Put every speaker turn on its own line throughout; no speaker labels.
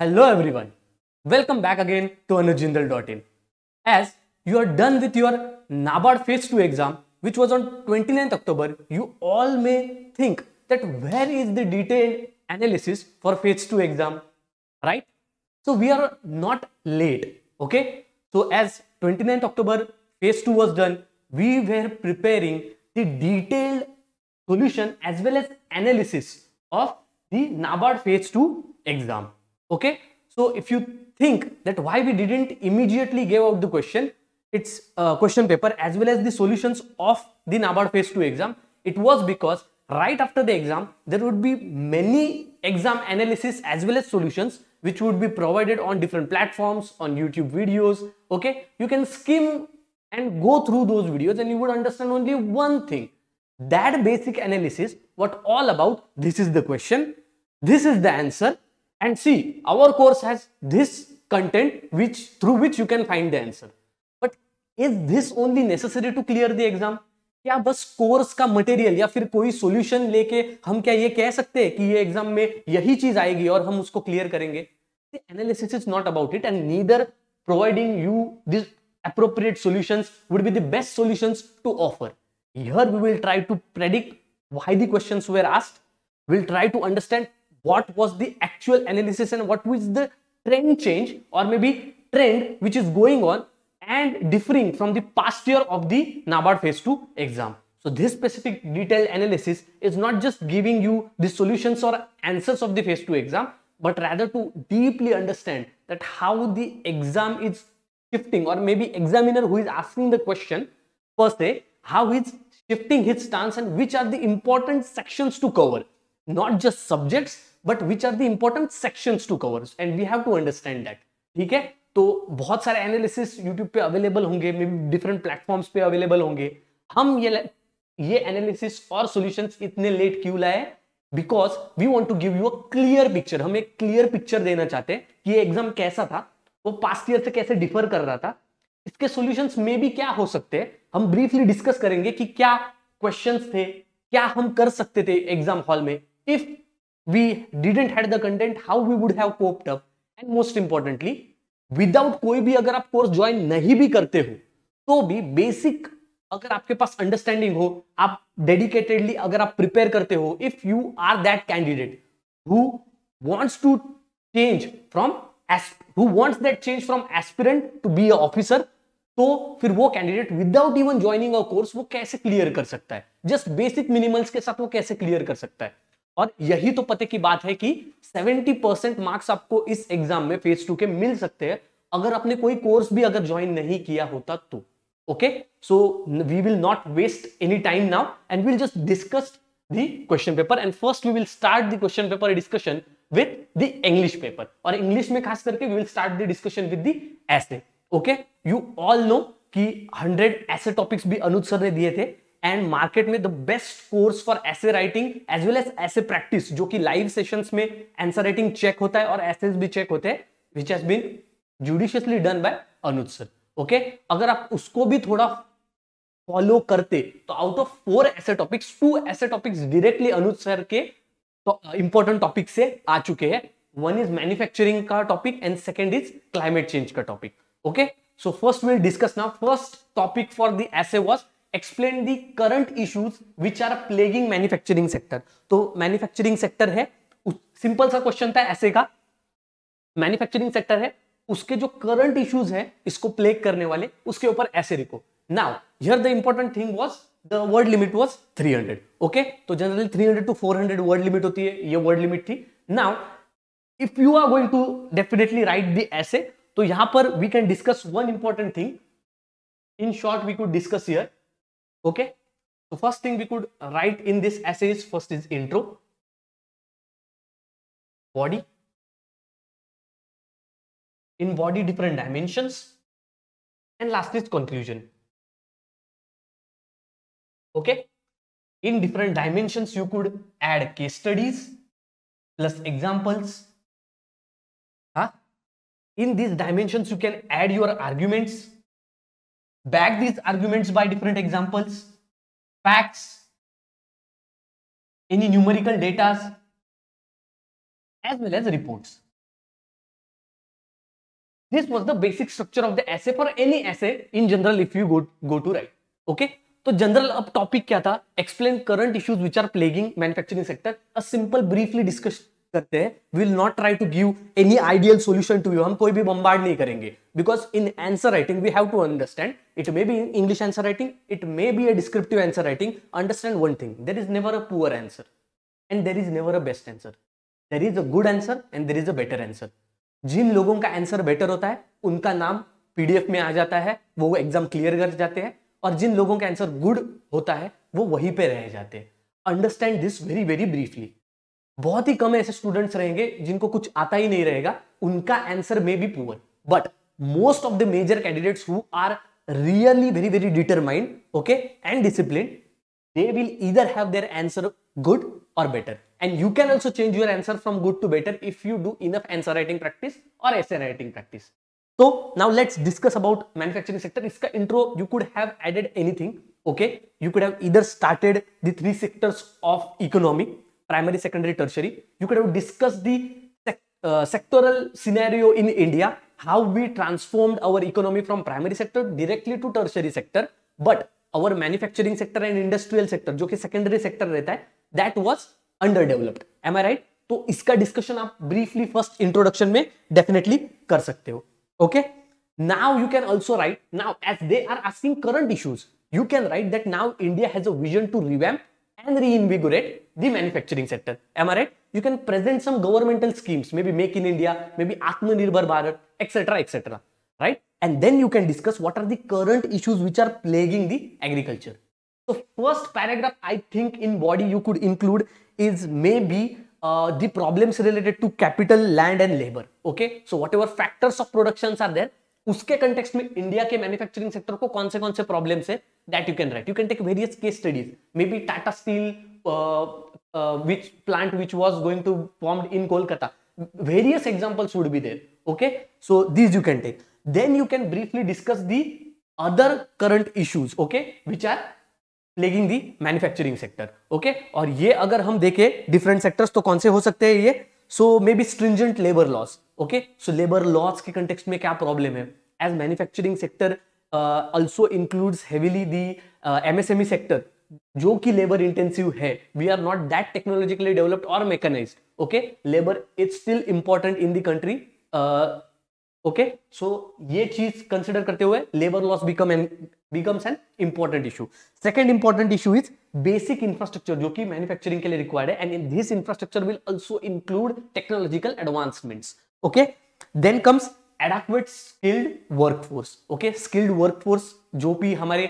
Hello everyone. Welcome back again to anujindal.in. As
you are done with your NABARD phase 2 exam which was on 29th October, you all may think that where is the detailed analysis for phase 2 exam, right? So we are not late, okay? So as 29th October phase 2 was done, we were preparing the detailed solution as well as analysis of the NABARD phase 2 exam Okay, so if you think that why we didn't immediately give out the question, its a question paper as well as the solutions of the NABARD phase 2 exam, it was because right after the exam, there would be many exam analysis as well as solutions which would be provided on different platforms, on YouTube videos, okay? You can skim and go through those videos and you would understand only one thing. That basic analysis, what all about, this is the question, this is the answer, and see our course has this content which through which you can find the answer but is this only necessary to clear the exam क्या बस course का material या फिर कोई solution लेके हम क्या ये कह सकते हैं कि ये एग्जाम में यही चीज आएगी और हम उसको क्लियर करेंगे analysis is not about it and neither providing you this appropriate solutions would be the best solutions to offer. Here we will try to predict why the questions were asked. We'll try to understand what was the actual analysis and what was the trend change or maybe trend which is going on and differing from the past year of the NABARD phase 2 exam. So this specific detailed analysis is not just giving you the solutions or answers of the phase 2 exam, but rather to deeply understand that how the exam is shifting or maybe examiner who is asking the question per se, how he's shifting his stance and which are the important sections to cover, not just subjects, but which are the important section to cover and we have to understand that ठीक है तो बहुत सारे analysis YouTube पे available होंगे may be different platforms पे available होंगे हम ये ये एनालिसिस और सॉल्यूशंस इतने लेट क्यों लाए because we want to give you a clear picture हम एक क्लियर पिक्चर देना चाहते हैं कि ये एग्जाम कैसा था वो पास्ट ईयर से कैसे डिफर कर रहा था इसके सोल्यूशन में भी क्या हो सकते हैं हम ब्रीफली डिस्कस करेंगे कि क्या क्वेश्चन थे क्या हम कर सकते थे एग्जाम हॉल में if we didn't had the content how we would have coped up and most importantly without koi bhi agar aap course join nahi bhi karte ho to bhi basic agar aapke paas understanding ho aap dedicatedly agar aap prepare karte ho if you are that candidate who wants to change from as who wants that change from aspirant to be a officer तो फिर वो candidate without even joining a course वो कैसे clear कर सकता है just basic minimals के साथ वो कैसे क्लियर कर सकता है और यही तो पते की बात है कि 70 परसेंट मार्क्स आपको इस एग्जाम में फेज टू के मिल सकते हैं अगर आपने कोई कोर्स भी अगर ज्वाइन नहीं किया होता तो okay so we will not waste any time now and will just discuss the question paper and first we will start the question paper discussion with the English paper और English में खास करके we will start the discussion with the essay okay you all know कि 100 ऐसे topics भी अनुज sir ने दिए थे एंड मार्केट में the best course for essay writing as well as essay practice जो कि लाइव सेशंस में आंसर राइटिंग चेक होता है और एसेस भी चेक होते हैं which has been judiciously done by Anuj sir okay अगर आप उसको भी थोड़ा फॉलो करते तो out of four essay topics two essay topics directly Anuj sir के तो इंपॉर्टेंट uh, टॉपिक से आ चुके हैं वन इज मैन्युफैक्चरिंग का topic and second is climate change का topic okay so first will discuss now first topic for the was explain the current issues which are plaguing manufacturing sector तो manufacturing sector है simple सा question था essay का manufacturing sector है उसके जो current issues है इसको प्लेग करने वाले उसके ऊपर ऐसे रिको now here the important thing was the word limit three 300 okay okay? तो generally 300 to four hundred word limit होती है ये वर्ड लिमिट थी now if you are going to definitely write the essay तो यहां पर we can discuss one important thing
in short we could discuss here okay so first thing we could write in this essay is first is intro body in body different dimensions and last is conclusion okay in different dimensions you could add case studies plus examples huh? in these dimensions you can add your arguments back these arguments by different examples, facts, any numerical data, as well as reports. This was the basic structure of the essay for any essay in
general if you go, go to write. Okay. तो general अब topic क्या था explain current issues which are plaguing manufacturing sector a simple briefly discuss करते हैं will not try to give any ideal solution to you हम कोई भी bombard नहीं करेंगे because in answer writing we have to understand it may be English answer writing it may be a descriptive answer writing understand one thing there is never a poor answer and there is never a best answer there is a good answer and there is a better answer जिन लोगों का answer better होता है उनका नाम PDF में आ जाता है वो एग्जाम क्लियर कर जाते हैं और जिन लोगों का आंसर गुड होता है वो वहीं पे रह जाते हैं understand this very very briefly बहुत ही कम ऐसे स्टूडेंट्स रहेंगे जिनको कुछ आता ही नहीं रहेगा उनका answer may be poor but most of the major candidates who are really very very determined okay and discipline they will either have their answer good और better and you can also change your answer from good to better if you do enough answer writing practice और essay writing practice तो now let's discuss about manufacturing sector इसका intro you could have added anything okay you could have either started the three sectors of economy primary, secondary, tertiary. You could have discussed the sec uh, sectoral scenario in India, how we transformed our economy from primary sector directly to tertiary sector. But our manufacturing sector and industrial sector, जो कि secondary sector rehta hai, that was underdeveloped. Am I right? तो इसका discussion आप briefly first introduction में definitely कर सकते हो okay now you can also write now as they are asking current issues you can write that now India has a vision to revamp and reinvigorate the manufacturing sector. Am I right? You can present some governmental schemes, maybe Make in India, maybe Atmanirbhar Bharat, etc. etc. Right? And then you can discuss what are the current issues which are plaguing the agriculture. So first paragraph I think in body you could include is maybe uh, the problems related to capital, land and labor. Okay. So whatever factors of productions are there, uske context में India manufacturing sector sector को problems. That you can write. You can take various case studies, maybe Tata Steel. Uh, uh, which plant which was going to formed in Kolkata. Various examples would be there. Okay, so these you can take. Then you can briefly discuss the other current issues. Okay, which are plaguing the manufacturing sector. Okay, aur ye agar hum dekhe different sectors to kaun se ho sakte hai ye So maybe stringent labor laws. Okay, so labor laws ke context mein kya problem hai As manufacturing sector uh, also includes heavily the uh, MSME sector. जो कि labour intensive है we are not that technologically developed और mechanise okay labour is still important in the country okay so ये चीज consider करते हुए labour laws become an becomes an important issue second important issue is basic infrastructure जो कि manufacturing के लिए required है and in this infrastructure will also include technological advancements okay then comes adequate skilled workforce okay skilled workforce जो भी हमारे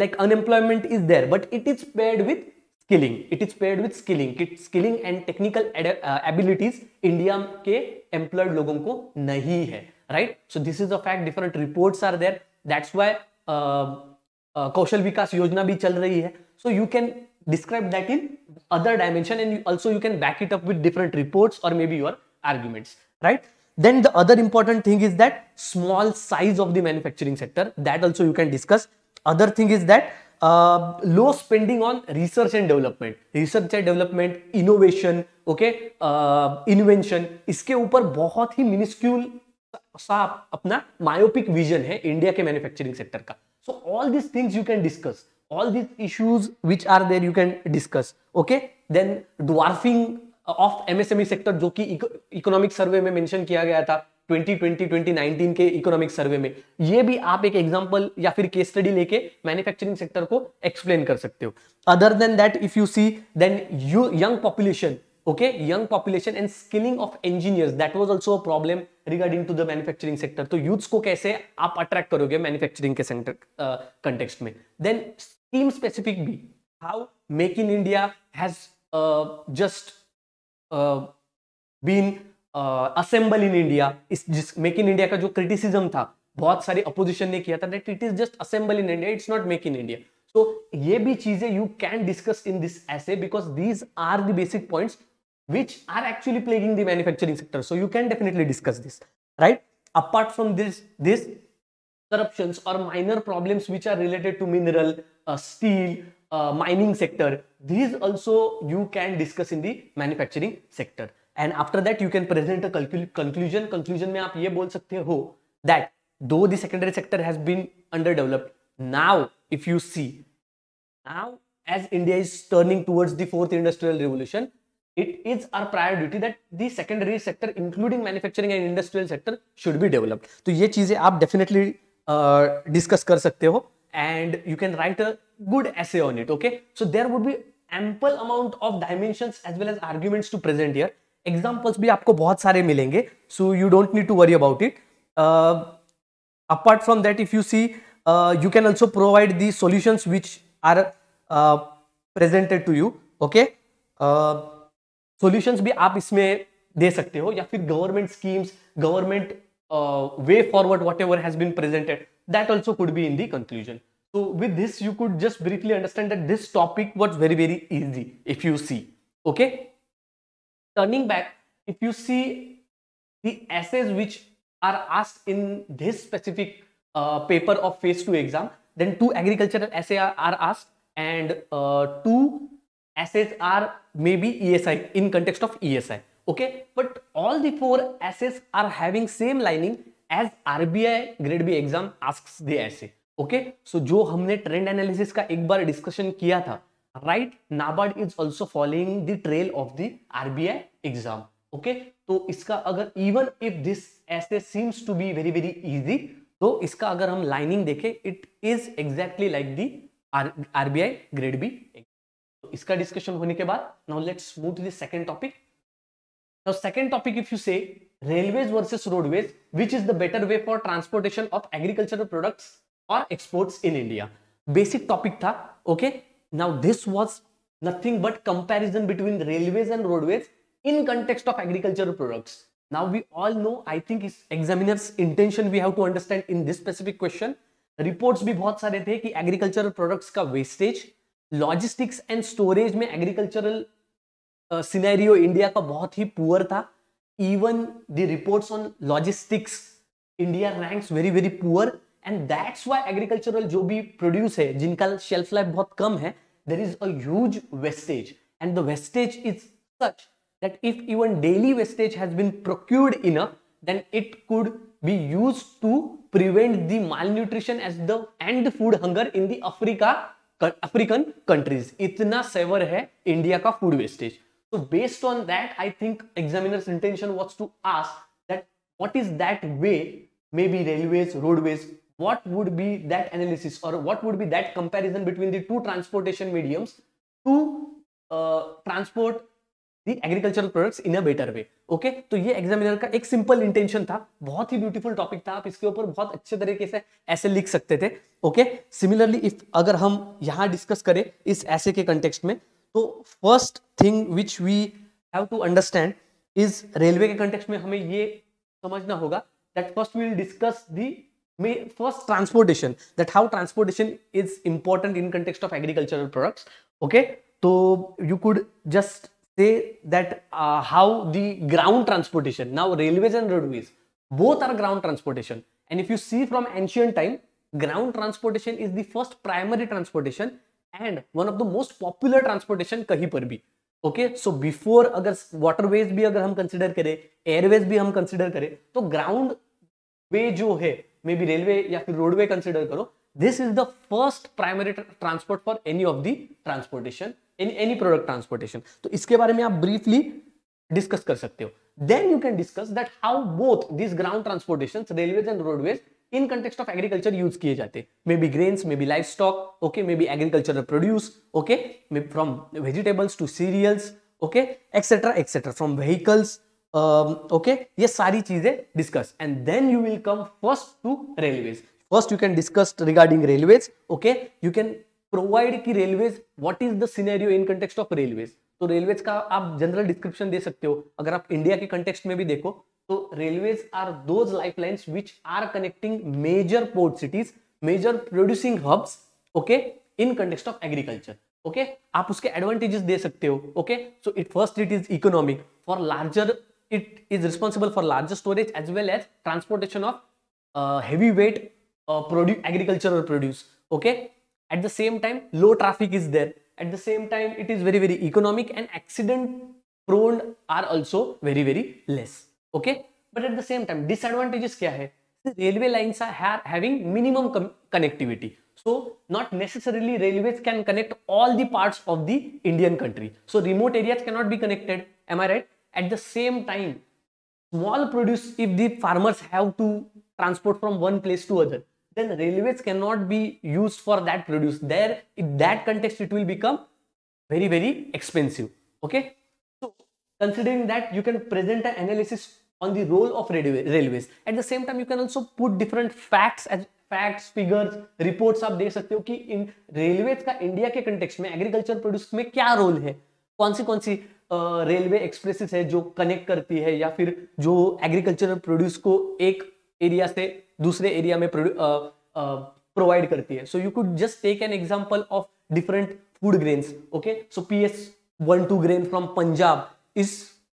like unemployment is there but it is paired with skilling it is paired with skilling skilling and technical abilities India के employed लोगों को नहीं है right so this is a fact different reports are there that's why Kaushal Vikas Yojana भी चल रही है so you can describe that in other dimension and also you can back it up with different reports और मे be your arguments right then the other important thing is that small size of the manufacturing sector that also you can discuss other thing is that low spending on research and development research and development innovation okay invention इसके ऊपर बहुत ही minuscule सा अपना myopic vision है India के manufacturing sector का so all this things you can discuss all this issues which are there you can discuss okay then dwarfing of MSME sector जो कि इकोनॉमिक सर्वे में मेंशन किया गया था 2020-2019 के इकोनॉमिक सर्वे में ये भी आप एक एग्जांपल या फिर केस स्टडी लेके मैन्युफैक्चरिंग सेक्टर को एक्सप्लेन कर सकते हो other than that if you see then you young population okay young population and skilling of engineers that was also a problem regarding to the manufacturing sector तो youths को कैसे आप attract करोगे manufacturing के centre context uh, में then scheme specific भी how Make in India has just been assemble in India Make in India का जो क्रिटिसिज्म था बहुत सारे अपोजिशन ने किया था that it is just assemble in India it's not Make in India तो ये भी चीजें you can discuss in this essay because these are the basic points which are actually plaguing the manufacturing sector so you can definitely discuss this right apart from this this corruption और minor problem which are related to mineral steel mining sector these also you can discuss in the manufacturing sector and after that you can present conclusion conclusion में आप ये बोल सकते हो that though the secondary sector has been underdeveloped now if you see now as India is turning towards the fourth industrial revolution it is our priority that the secondary sector including manufacturing and industrial sector should be developed तो ये चीजें आप definitely discuss कर सकते हो and you can write a good essay on it okay so there would be ample amount of dimension as well as arguments to present year examples भी आपको बहुत सारे मिलेंगे so you don't need to worry about it apart from that if you see you can also provide the the which are presented to you okay you uh, भी आप इसमें दे सकते हो या फिर government schemes government way forward whatever has been presented that also could be in the conclusion so with this you could just briefly understand that this topic was very very easy if you see okay turning back if you see the essays which are asked in this specific uh, paper of phase 2 exam then two agricultural essay are, are, asked and uh, two essays are maybe esi in context of esi okay but all the four essays are having same lining as RBI grade b exam asks the essay okay so जो हमने trend analysis का एक बार discussion किया था right NABARD is also following the trail of the RBI exam okay तो इसका अगर even if this essay seems to be very very easy तो इसका अगर हम लाइनिंग देखें it is exactly like the R B I grade B तो इसका डिस्कशन होने के बाद now let's move to the second topic now second topic if you say railways versus roadways which is the better way for transportation of agricultural products और exports in India basic topic था okay okay? Now this was nothing but comparison between railways and roadways in context of agricultural products. Now we all know, I think is examiner's intention we have to understand in this specific question. Reports भी बहुत सारे थे कि agricultural products का wastage, logistics and storage में agricultural uh, scenario india का बहुत ही poor था even the reports on logistics india ranks very very poor and that's why agricultural जो भी प्रोड्यूस है जिनका शेल्फ लाइफ बहुत कम है there is huge wastage and the wastage is such that if even daily wastage has been procured in then it could be use to prevent the malnutrition as the and food hunger in the Africa African countries इतना severe है India का food wastage तो based on that I think examiners intention was to ask that what is that way maybe बी roadways रोडवेज what would be that analysis or what would be that comparison between the two transportation mediums to uh, transport the agricultural products in a better way okay तो ये examiner का एक simple intention था बहुत ही beautiful topic था आप इसके ऊपर बहुत अच्छे तरीके से ऐसे लिख सकते थे ओके सिमिलरली इफ अगर हम यहाँ डिस्कस करें इस ऐसे के कंटेक्स्ट में तो first thing which we have to understand is railway के कंटेक्स्ट में हमें ये समझना होगा that first we'll discuss the first transportation that how transportation is important in context of agricultural products okay so you could just say that uh, how the ground transportation now railways and roadways both are ground transportation and if you see from ancient time ground transportation is the first primary transportation and one of the most popular transportation कहीं पर भी okay so before अगर waterways भी अगर हम consider करें Airways भी हम कंसिडर करें तो ग्राउंड वे जो है मे बी रेलवे या फिर रोडवे कंसिडर करो this is the first primary transport for any of the transportation any any product transportation तो इसके बारे में आप ब्रीफली डिस्कस कर सकते हो then you can discuss that how both this ground transportation railways and roadways in context of agriculture use किए जाते may be grains may be livestock okay may be agriculture produce okay from vegetables to cereals okay etcetera etcetera from vehicles okay um, ये सारी चीजें discuss and then you will come first to railways first you can discuss regarding railways okay you can provide की railways what is the scenario in context of railways तो railways का आप general description दे सकते हो अगर आप India के context में भी देखो तो railways are those lifeline which are connecting major port cities major producing hubs okay in context of agriculture okay आप उसके एडवांटेजेस दे सकते हो okay so it first it is economic for larger it is responsible for larger storage as well as transportation of uh, heavyweight uh, produ agricultural produce okay at the same time low traffic is there at the same time it is very very economic and accident prone are also very very less okay but at the same time disadvantages kya hai railway lines are ha having minimum connectivity so not necessarily railways can connect all the parts of the indian country so remote areas cannot be connected am i right at the same time small produce if the farmers have to transport from one place to other then railways cannot be used for that produce there in that context it will become very very expensive okay so considering that you can present an analysis on the role of railways at the same time you can also put different facts as facts figures reports आप देख सकते हो कि इन railway का India के context में agriculture produce में क्या रोल है कौन सी कौन सी रेलवे एक्सप्रेसेस है जो कनेक्ट करती है या फिर जो एग्रीकल्चर प्रोड्यूस को एक एरिया से दूसरे एरिया में प्रोवाइड करती है so you could just take an example of different food grain okay so as one to grain from Punjab is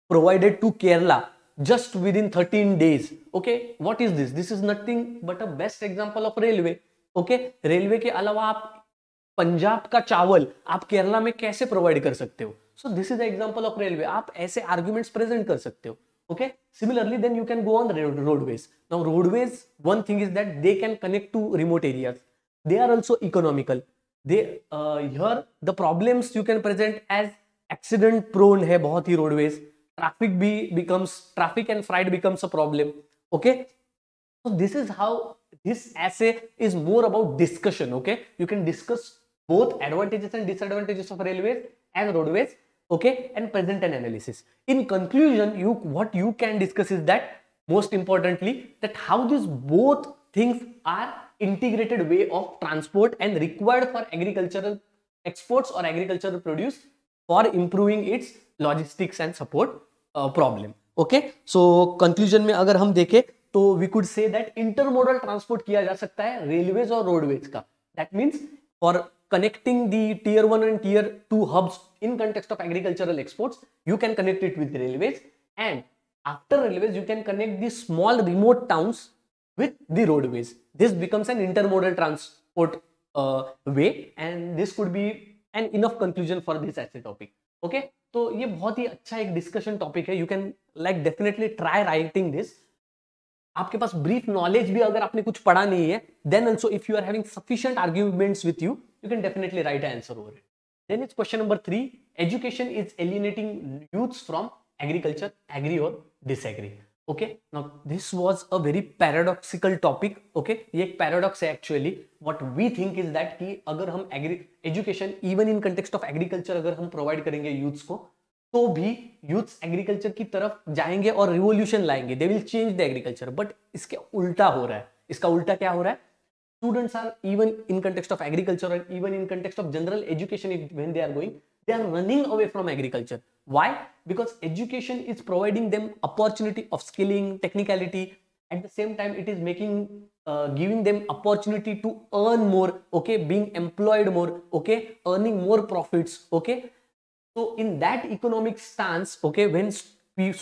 provided to Kerala just within thirteen days okay what is this this is nothing but a best example of railway okay railway के अलावा आप पंजाब का चावल आप केरला में कैसे provide कर सकते हो so this is example of railway आप ऐसे आर्ग्यूमेंट प्रेजेंट कर सकते हो okay similarly then you can go on roadways now roadways one thing is that they can connect to remote area they are also economical they her the problems you can present as accident prone है बहुत ही roadways traffic भी becomes traffic and fried becomes a problem okay so this is how this ऐसे is more about discussion okay you can discuss both advantages and disadvantages of railways and roadways okay and present an analysis in conclusion you what you can discuss is that most importantly that how these both things are integrated way of transport and required for agricultural exports or agricultural produce for improving its logistics and support uh, problem okay so conclusion में अगर हम देखें तो we could say that intermodal transport किया जा सकता है railways और रोडवेज का that means for connecting the tier 1 and tier 2 hubs in context of agricultural exports, you can connect it with railways and after railways, you can connect the small remote towns with the roadways. This becomes an intermodal transport uh, way and this could be an enough conclusion for this as a topic. okay? तो ये बहुत ही अच्छा एक discussion topic है you can like definitely try writing this आपके पास brief knowledge भी अगर आपने कुछ पढ़ा नहीं है then also if you are having sufficient arguments with you you can definitely write an answer over it. Then it's question number three. Education is alienating youths from agriculture, agree or disagree. Okay, now this was a very paradoxical topic. Okay, ये एक paradox है actually. What we think is that कि अगर हम agri education even in context of agriculture अगर हम provide करेंगे youths को तो भी यूथ्स एग्रीकल्चर की तरफ जाएंगे और रिवोल्यूशन लाएंगे they will change the agriculture but इसके उल्टा हो रहा है इसका उल्टा क्या हो रहा है students are even in context of agriculture and even in context of general education when they are going they are running away from agriculture why because education is providing them opportunity of skilling technicality at the same time it is making uh, giving them opportunity to earn more okay being employed more okay earning more profits okay so in that economic stance okay when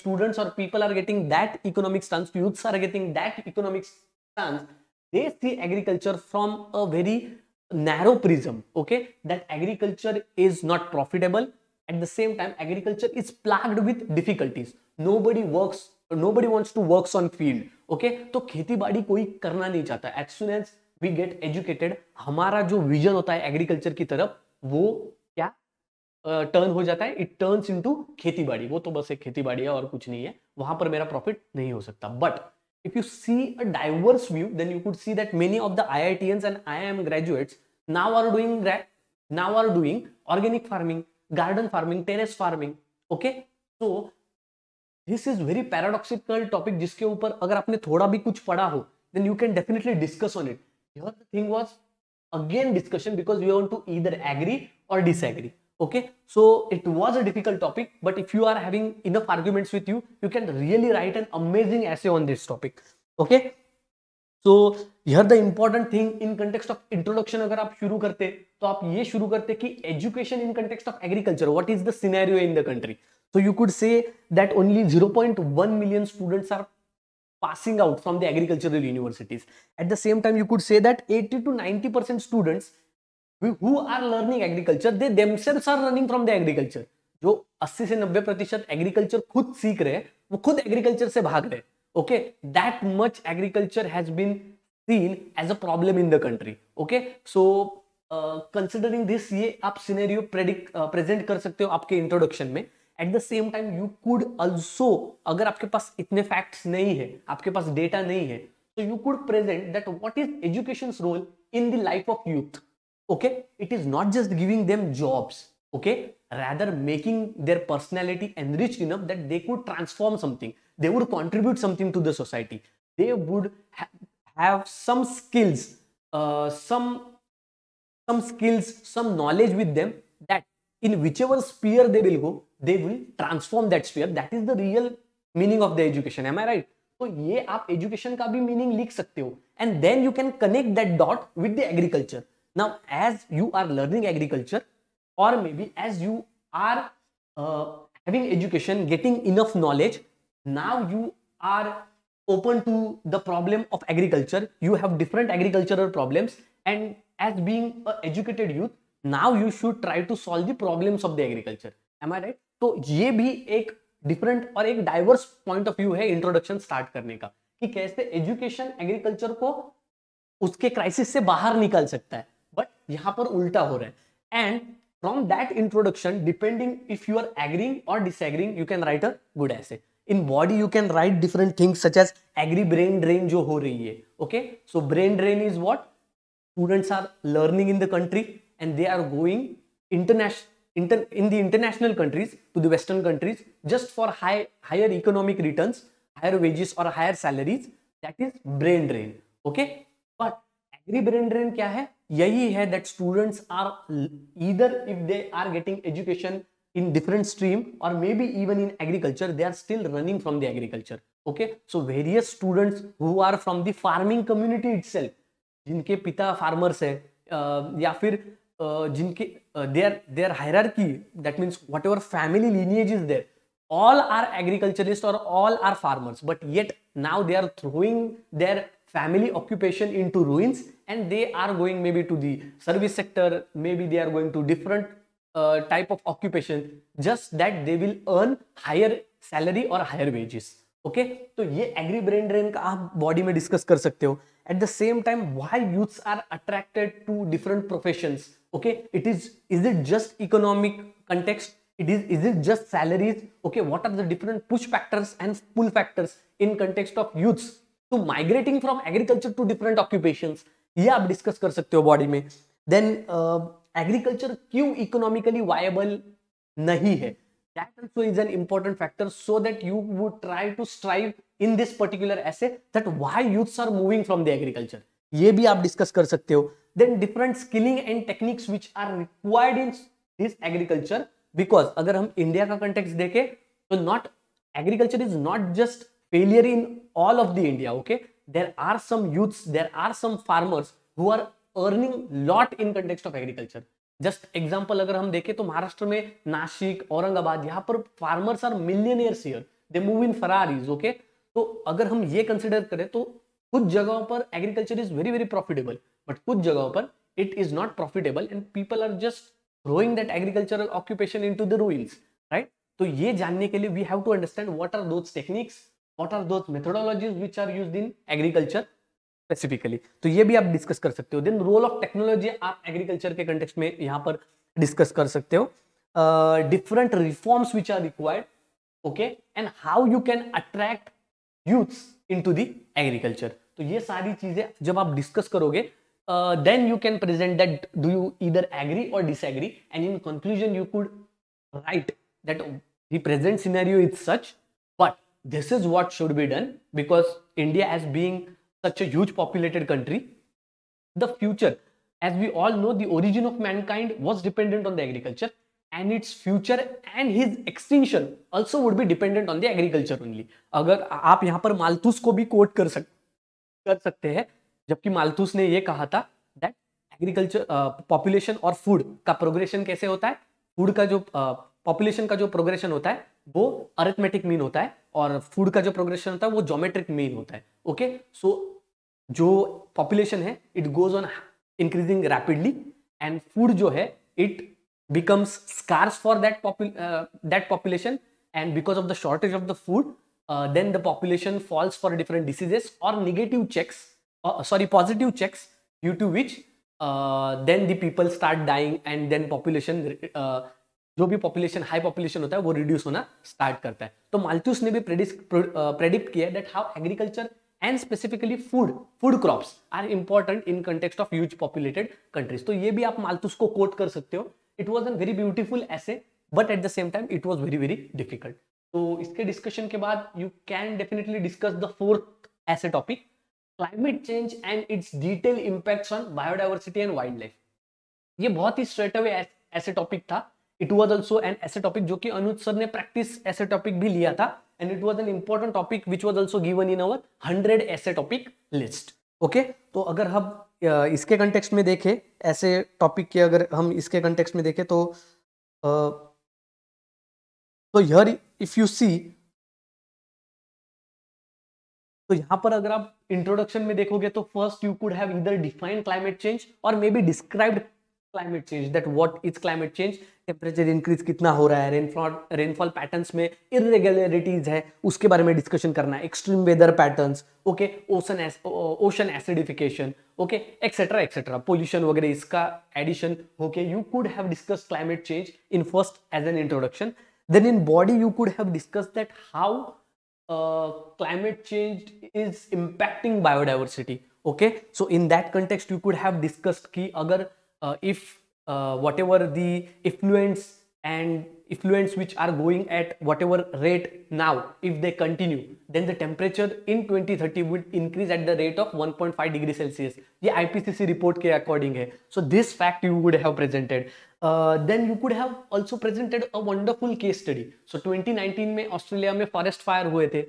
students or people are getting that economic stance youths are getting that economic stance they see agriculture from a very narrow prism okay that agriculture is not profitable at the same time agriculture is plagued with difficulties nobody works nobody wants to works on field okay to kheti बाड़ी koi karna nahi chahta as soon as we get educated hamara jo vision hota hai agriculture ki taraf wo kya turn uh, हो जाता है it turns into खेती बाड़ी वो तो बस एक खेती बाड़ी है और कुछ नहीं है वहां पर मेरा प्रॉफिट नहीं हो सकता but if you see a diverse view then you could see that many of the iitns and iim graduates now are doing now are doing organic farming garden farming terrace farming okay so this is very paradoxical topic jiske upar agar aapne thoda bhi kuch padha ho then you can definitely discuss on it here the thing was again discussion because we want to either agree or disagree okay so it was a difficult topic but if you are having enough arguments with you you can really write an amazing essay on this topic okay so here the important thing in context of introduction, अगर आप शुरू करते तो आप ये शुरू करते कि education in context of agriculture what the the scenario in the country so you 0.1 million students are passing out from the agricultural universities at the same time you could say that 80 to 90 percent students who are learning agriculture they themselves are running from the agriculture जो 80 से 90 प्रतिशत agriculture खुद सीख रहे हैं वो खुद agriculture से भाग रहे okay that much agriculture has been seen as a problem in the country okay so considering this ये आप सिनेरियो प्रेडिक्ट प्रेजेंट कर सकते हो आपके इंट्रोडक्शन में at the same time you could also अगर आपके पास इतने फैक्ट्स नहीं है आपके पास डेटा नहीं है तो you could present that what is education role in the life of youth okay it is not just giving them jobs okay rather making their personality enriched enough that they could transform something they would contribute something to the society they would ha have some skills uh, some some skills some knowledge with them that in whichever sphere they will go they will transform that sphere that is the real meaning of the education am i right So, ये आप education का भी meaning लिख सकते हो And then you can connect that dot with the agriculture. now as you are learning agriculture or maybe as you are uh, having education getting enough knowledge now you are open to the problem of agriculture you have different agricultural problems and as being an educated youth now you should try to solve the problems of the agriculture am i right तो ये भी एक different और एक diverse point of view है introduction start करने का कि कैसे एजुकेशन एग्रीकल्चर को उसके क्राइसिस से बाहर निकाल सकता है यहां पर उल्टा हो रहा है and from that introduction depending if you are agreeing और disagreeing you can write a good essay in body you can write different things such as agri brain drain जो हो रही है okay so brain drain is what students are learning in the country and they are going international in the international countries to the western countries just for higher economic return higher wages और higher salaries that is brain drain okay but agri brain drain क्या है यही है that students are either if they are getting education in different stream or maybe even in agriculture they are still running from the agriculture okay so various students who are from the farming community itself जिनके पिता farmers है या फिर जिनके there there hierarchy that means whatever family lineage is there all are agriculturist और all are farmers but yet now they are throwing their family occupation into ruins and they are going maybe to the service sector maybe they are going to different uh, type of occupation just that they will earn higher salary or higher wages okay? so ये agri brain drain, ka, आप body discuss discuss कर सकते हो at the same time why youths are attracted to different professions okay it is is it it is is it just salaries okay what are the different push factors and pull factors in context of youths तो migrating from agriculture to different occupation ये आप discuss कर सकते हो body में then agriculture uh, क्यों economically viable नहीं है that also is an important factor so that you would try to strive in this particular essay that why youths are moving from the agriculture ये भी आप discuss कर सकते हो then different skilling and techniques which are required in this agriculture because अगर हम India का context देखें तो not agriculture is not just failure in all of the India, okay? There are some youths, there are some farmers who are earning lot in context of agriculture. Just example अगर हम देखें तो महाराष्ट्र में नासिक औरंगाबाद यहाँ पर farmers are millionaires here they move in Ferraris okay तो अगर हम ये कंसिडर करें तो कुछ जगहों पर agriculture is very very profitable but कुछ जगहों पर it is not profitable and people are just growing that agricultural occupation into the rules right तो ये जानने के लिए we have to understand what are those techniques what are those methodologies which are used in agriculture specifically तो ये भी आप discuss कर सकते हो देन रोल ऑफ टेक्नोलॉजी आप एग्रीकल्चर के कंटेक्स्ट में यहाँ पर डिस्कस कर सकते हो different reforms which are required okay and how you can attract youths into the agriculture तो ये सारी चीजें जब आप डिस्कस करोगे then you can present that do you either agree और disagree and in conclusion you could write that the present scenario is such this is what should be done because India as being such a huge populated country, the future, as we all know, the origin of mankind was dependent on the agriculture and its future and his extinction also would be dependent on the agriculture only. agar aap yahan par malthus ko bhi quote kar सक kar sakte hain jabki malthus ne ye kaha tha that agriculture population और food का progression कैसे होता है food का जो population uh, का जो प्रोग्रेशन होता है वो अरिथमेटिक मीन होता है और फूड का जो प्रोग्रेशन होता है वो जोमेट्रिक मेन होता है ओके सो जो पॉपुलेशन है it goes on increasing rapidly and food जो है it becomes scarce for that that population and because of the shortage of the food then the population falls for different diseases और negative checks sorry positive checks due to which then the people start dying and then population जो भी population high population होता है वो reduce होना start करता है तो माल्थ्यूस ने भी प्रेडिक्ट uh, किया that how agriculture and specifically food food crops are important in context of huge populated countries तो ये भी आप माल्थूस को कोट कर सकते हो it was an very beautiful essay but at the same time it was very very difficult तो इसके डिस्कशन के बाद you can definitely discuss the fourth essay topic climate change and its detail impact on biodiversity and wildlife ये बहुत ही straight away essay topic था it was also an essay topic जो कि अनुज सर ने practice essay topic भी लिया था and it was an important topic which was also given in our hundred essay topic list okay तो अगर हम इसके कंटेक्स्ट में देखें
ऐसे टॉपिक के अगर हम इसके कंटेक्स्ट में देखें तो तो हर इफ यू सी तो यहां
पर अगर आप इंट्रोडक्शन में देखोगे तो first you could have either define climate change और मे be described climate change that what is climate change temperature increase कितना हो रहा है रेनफॉल रेनफॉल पैटर्न्स में इरेगुलरिटीज है उसके बारे में डिस्कशन करना है extreme weather patterns okay ocean ocean acidification okay etcetera etcetera pollution वगैरह इसका addition okay you could have discuss climate change in first as an introduction then in body you could have discuss that how climate change is impacting biodiversity okay so in that context you could have discussed की अगर uh, if uh, whatever the effluents and effluents which are going at whatever rate now if they continue then the temperature in 2030 would increase at the rate of 1.5 degree celsius the IPCC report ke according hai so this fact you would have presented uh, then you could have also presented a wonderful case study so 2019 mein australia mein forest fire hue the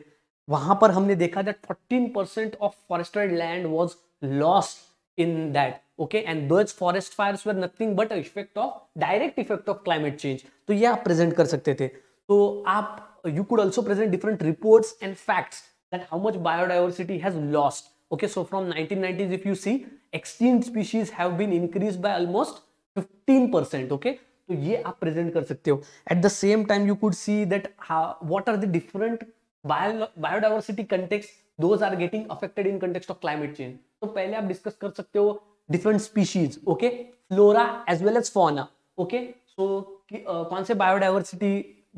wahan par humne dekha that 14% of forested land was lost in that okay and those forest fires were nothing but a effect of direct effect of climate change तो ये आप present कर सकते थे तो आप you could also present different reports and facts that how much biodiversity has lost okay so from 1990s if you see extinct species have been increased by almost 15% okay तो ये आप प्रेजेंट कर सकते हो at the same time you could see that what are the different biodiversity context those are getting affected in context of climate change तो पहले आप discuss कर सकते हो different species okay flora as well as fauna okay so कौन से biodiversity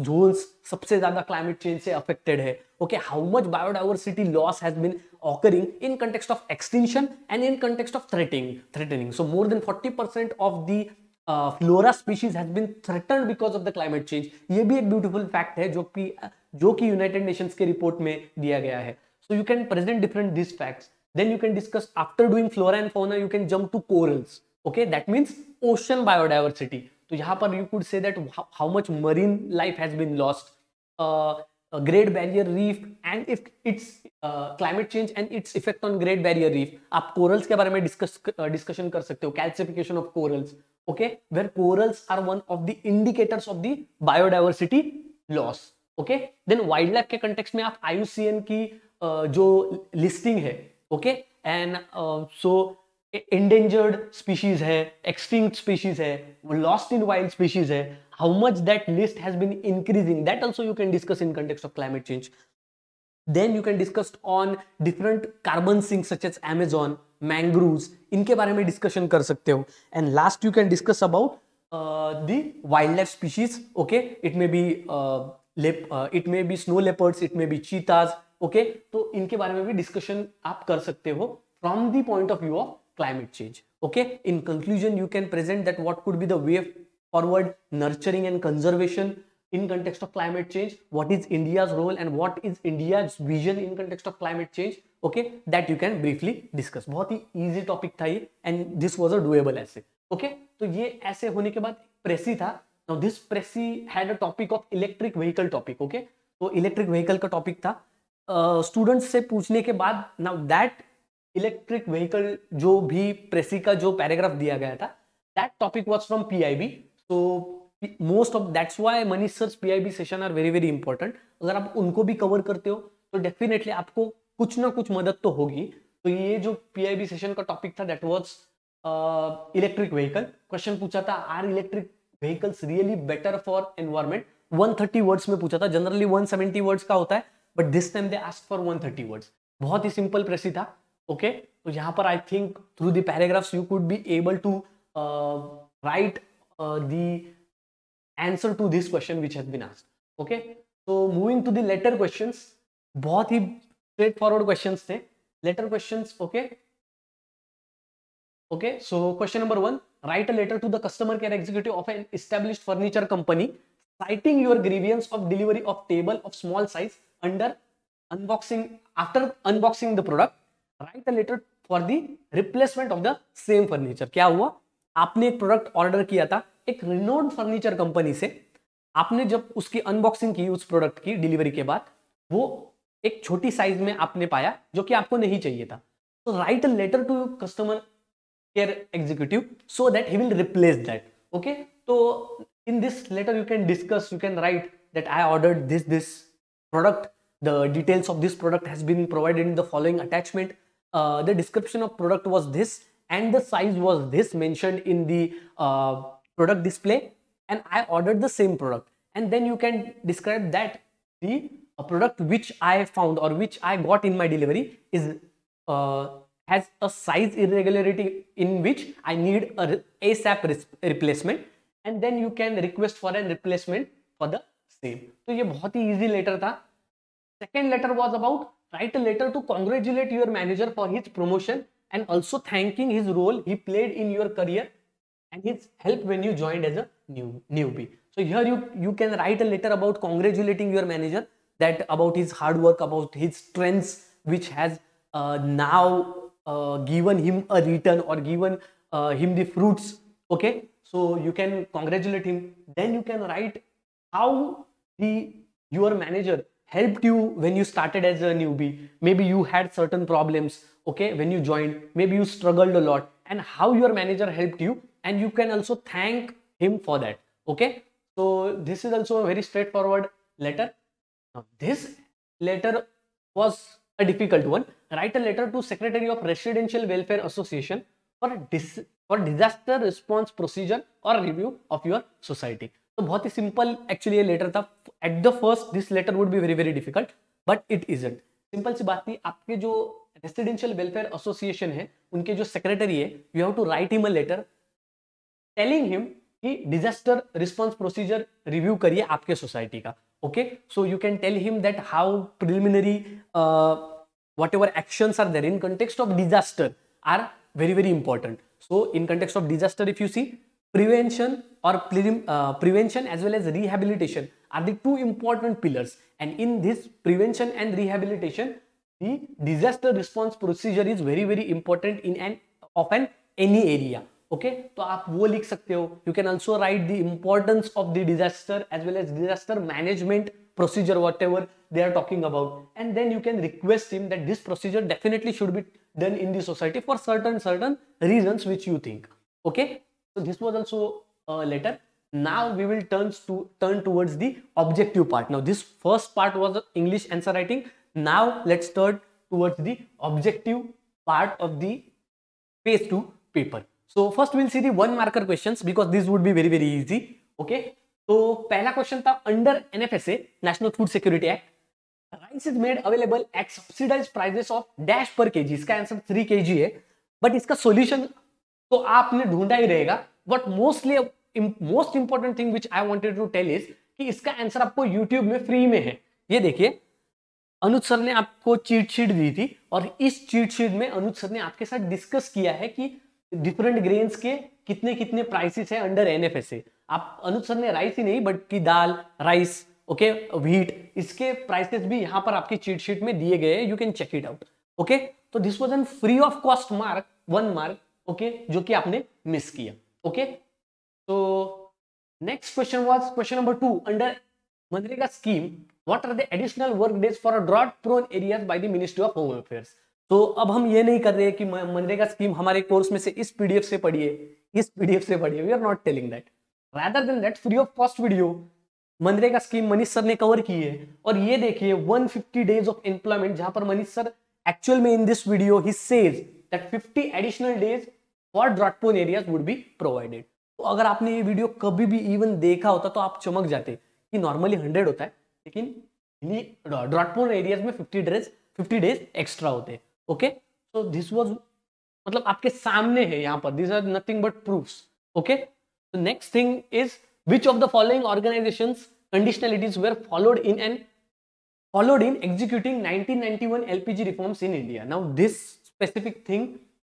zones सबसे ज्यादा क्लाइमेट चेंज से अफेक्टेड है okay how much biodiversity loss has been occurring in context of extinction and in context of threatening threatening so more than forty percent of the flora species has been threaten because of the climate change ये भी एक beautiful fact है जो कि जो कि United Nations के report में दिया गया है so you can present different this facts Then you can discuss after doing flora and fauna, you can jump to corals. Okay, that means ocean biodiversity. तो यहाँ पर you could say that how much marine life has been lost Great Barrier Reef and if its climate change and its effect on Great Barrier Reef आप corals के बारे में discuss discussion uh, कर सकते हो calcification of corals okay where corals are one of the indicators of the biodiversity loss okay then wildlife के context में आप आयुसीएन की uh, जो लिस्टिंग है okay and so endangered species है एक्सटिंक स्पीशीज है लॉस्ट इन वाइल्ड स्पीशीज है how much that list has been increasing that also you can discuss in context of climate change then you can discuss on different carbon sink such as Amazon mangrove इनके बारे में discussion कर सकते हो and last you can discuss about the wildlife species okay it may be it may be snow leopards it may be cheetahs okay तो इनके बारे में भी डिस्कशन आप कर सकते हो from the point of view of climate change okay in conclusion you can present that what could be the way forward nurturing and conservation in context of climate change what is India's role and what is India's vision in context of climate change okay that you can briefly discuss बहुत ही easy topic था ये and this was a doable ऐसे okay तो ये ऐसे होने के बाद प्रेसी था this precis had a topic of electric vehicle topic okay तो इलेक्ट्रिक व्हीकल का टॉपिक था स्टूडेंट्स से पूछने के बाद नाउ दैट इलेक्ट्रिक व्हीकल जो भी प्रेसी का जो पैराग्राफ दिया गया था that topic was from P so most of that's why Manish sir's P I B session are very very important अगर आप उनको भी कवर करते हो तो डेफिनेटली आपको कुछ ना कुछ मदद तो होगी तो ये जो पी आई बी सेशन का टॉपिक था that was electric vehicle question पूछा था are electric vehicles really better for environment 130 words में पूछा था जनरली 170 वर्ड्स का होता है but this time they ask for one thirty words बहुत ही सिंपल प्रेसि था ओके तो यहाँ पर I think through the paragraphs you could be able to write the answer to this question which has been ask okay तो moving to the letter question बहुत ही straightforward question थे letter question okay okay so question number one write a letter to the customer care executive of an establish furniture company citing your grievance of delivery of table of small size under unboxing, after unboxing the product, write a letter for the replacement of the same furniture क्या हुआ आपने एक product order किया था एक renowned furniture company से आपने जब उसकी अनबॉक्सिंग की उस प्रोडक्ट की डिलीवरी के बाद वो एक छोटी साइज में आपने पाया जो कि आपको नहीं चाहिए था तो write a letter to customer care executive so that he will replace that okay तो in this letter you can discuss you can write that I order this this product The details of this product has been provided in the following attachment. Uh, the description of product was this and the size was this mentioned in the uh, product display and I ordered the same product and then you can describe that the uh, product which I found or which I got in my delivery is uh, has a size irregularity in which I need a ASAP replacement and then you can request for a replacement for the same. So, ये बहुत ही easy letter था Second letter was about write a letter to congratulate your manager for his promotion and also thanking his role he played in your career and his help when you joined as a new newbie. So here you, you can write a letter about congratulating your manager that about his hard work, about his strengths which has uh, now uh, given him a return or given uh, him the fruits. Okay, so you can congratulate him. Then you can write how the your manager helped you when you started as a newbie. Maybe you had certain problems, okay, when you joined. Maybe you struggled a lot and how your manager helped you. And you can also thank him for that, okay? So this is also a very straightforward letter. Now this letter was a difficult one. Write a letter to Secretary of Residential Welfare Association for, dis for disaster response procedure or review of your society. तो बहुत ही simple actually ये letter था at the first this letter would be very very difficult but it is simple सी बात थी आपके जो रेसिडेंशियल वेलफेयर एसोसिएशन है उनके जो सेक्रेटरी है you have to write him a letter telling him कि डिजास्टर रिस्पॉन्स प्रोसीजर रिव्यू करिए आपके सोसाइटी का okay so you can tell him that how preliminary whatever action are there in context of disaster are very very important so in context of disaster if you see prevention or uh, prevention as well as rehabilitation are the two important pillars and in this prevention and rehabilitation the disaster response procedure is very very important in an of an any area okay? so आप वो लिख सकते हो you can the write the importance of the disaster as well as procedure whatever they are talking about and then you can request him that this procedure definitely should be done in the society for certain certain reasons which you think okay So this was also a letter. Now we will turn to turn towards the objective part. Now this first part was the English answer writing. Now let's turn towards the objective part of the phase 2 paper. So first we'll see the one marker questions because this would be very very easy. Okay. so pehla question tha under nfsa national food security act rice is made available at subsidized prices of dash per kg iska answer 3 kg hai but iska solution तो आपने ढूंढा ही रहेगा but mostly most important thing which I wanted to tell is कि इसका answer आपको YouTube में free में है ये देखिए अनुज सर ने आपको चीट शीट दी थी और इस चीट शीट में अनुज सर ने आपके साथ डिस्कस किया है कि डिफरेंट ग्रेन्स के कितने कितने प्राइसेस है अंडर एनएफएसए आप अनुज सर ने राइस ही नहीं बट की दाल राइस ओके व्हीट इसके प्राइसेस भी यहाँ पर आपकी चीट शीट में दिए गए हैं you can check it out okay तो this was an free of cost mark one mark okay जो कि आपने मिस किया ओके तो next question was question number two under मनरेगा scheme what are the additional work days for drought prone areas by the ministry of home affairs तो अब हम ये नहीं कर रहे कि मनरेगा स्कीम हमारे कोर्स में से इस पीडीएफ से पढ़िए इस पीडीएफ से पढ़िए we are not telling that rather than that free of cost video मनरेगा स्कीम मनीष सर ने कवर की है और ये देखिए 150 डेज ऑफ एम्प्लॉयमेंट जहां पर मनीष सर एक्चुअल में इन दिस वीडियो ही says that 50 additional days for drought prone areas would be provided तो अगर आपने ये वीडियो कभी भी इवन देखा होता तो आप चमक जाते कि नॉर्मली हंड्रेड होता है लेकिन ड्रॉटपोन एरियाज में fifty days fifty days extra होते हैं ओके सो दिस वॉज मतलब आपके सामने है यहाँ पर this are nothing but proofs okay next thing is which of the following organisation conditionalities were followed in and followed in executing 1991 LPG reforms in India now this specific thing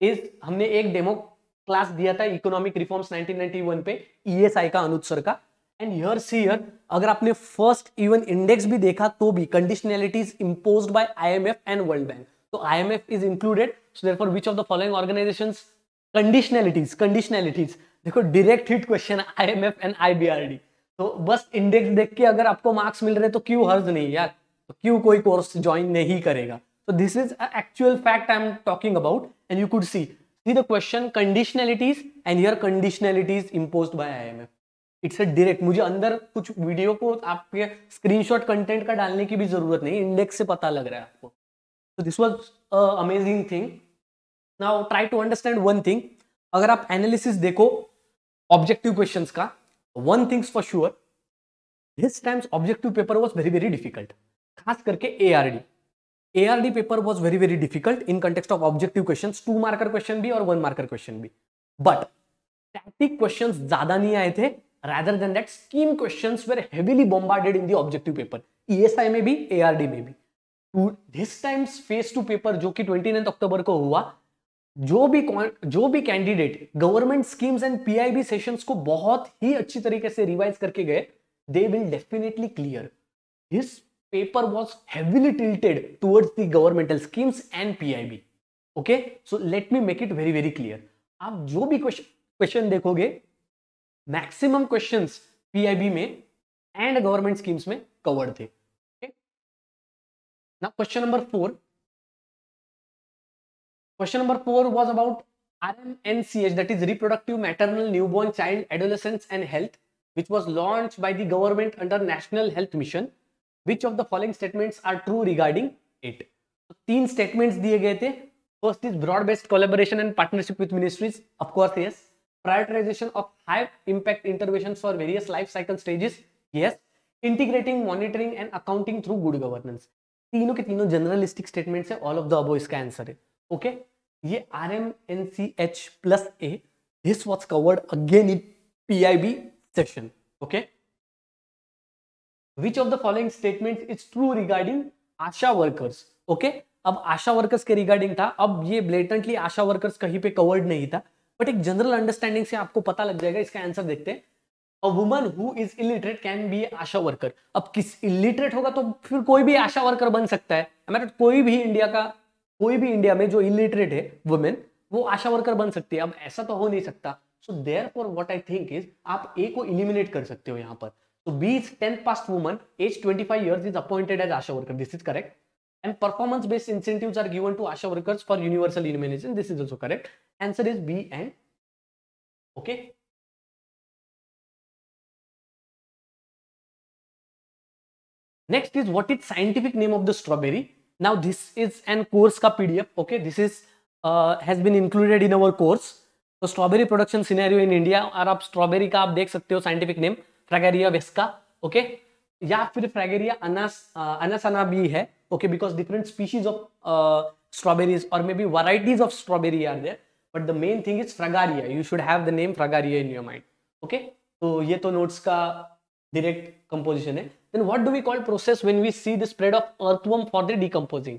is हमने एक demo class दिया था economic reforms 1991 पे ESI e का अनुसर का and here see here अगर आपने फर्स्ट इवन इंडेक्स भी देखा तो भी conditionalities impose by IMF and world bank तो IMF is included so therefore which of the following organisations conditionalities conditionalities देखो direct hit question IMF and IBRD तो बस इंडेक्स देख के अगर आपको मार्क्स मिल रहे तो क्यों हर्ज नहीं यार तो क्यों कोई कोर्स ज्वाइन नहीं करेगा So this is a actual fact am talking about and you could see. See the question conditionalities and here conditionalities imposed by IMF. It's a direct मुझे अंदर कुछ वीडियो को आपके स्क्रीनशॉट कंटेंट का डालने की भी जरूरत नहीं इंडेक्स से पता लग रहा है आपको तो this was amazing thing now try to understand one thing अगर आप एनालिसिस देखो ऑब्जेक्टिव क्वेश्चन का one things for sure this times objective paper was very very difficult खास करके A R D ARD paper was very very difficult in context of objective question two marker question भी और one marker question भी but tactic question ज्यादा नहीं आए थे rather than that scheme question where heavily bombarded in the objective paper E S I में भी A R D में भी this times face two paper जो कि ट्वेंटी नाइन्थ अक्टूबर को हुआ जो भी जो भी candidate government schemes and P I B session को बहुत ही अच्छी तरीके से रिवाइज करके गए they will definitely clear this paper was heavily tilted towards the governmental schemes and PIB. Okay so let me make it very very clear आप जो भी क्वेश्चन देखोगे
मैक्सिमम क्वेश्चंस पीआईबी में एंड गवर्नमेंट स्कीम्स में covered थे ना question number four question number four was about R M N C H that is reproductive maternal
newborn child adolescence and health which was launch by the government under national health mission which of the following statements are true regarding it तीन statements दिए गए थे first is broad based collaboration and partnership with ministries of course yes prioritization of high impact interventions for various life cycle stages yes integrating monitoring and accounting through good governance तीनों के तीनों generalistic statements है all of the above इसका आंसर है okay okay? ये R M N C H plus A this was covered again in P I B okay which of the following statement is true regarding ASHA workers okay अब ASHA workers के regarding था अब ये blatantly आशा workers कहीं पे covered नहीं था but एक जनरल अंडरस्टैंडिंग से आपको पता लग जाएगा इसका आंसर देखते हैं a woman who is illiterate can be ASHA worker अब किस इलिटरेट होगा तो फिर कोई भी आशा वर्कर बन सकता है हमारा कोई भी इंडिया का कोई भी इंडिया में जो इलिटरेट है वुमेन वो आशा वर्कर बन सकती है अब ऐसा तो हो नहीं सकता so therefore what I think is आप ए को इलिमिनेट कर सकते हो यहाँ पर So B is 10th past woman, age 25 years, is appointed as Asha worker. This is correct. And performance-based incentives are given to Asha workers
for universal elimination. This is also correct. Answer is B and okay. Next is what is scientific name of the strawberry? Now this is an course ka PDF.
Okay, this is uh, has been included in our course. So strawberry production scenario in India. और आप strawberry ka आप देख sakte ho scientific name. Fragaria vesca okay या फिर Fragaria ananas ananassa भी है okay because different species of strawberries और मे be varieties of strawberry are there but the main thing is Fragaria you should have the name Fragaria in your mind okay तो ये तो notes का direct composition है then what do we call process when we see the spread of earthworm for the decomposing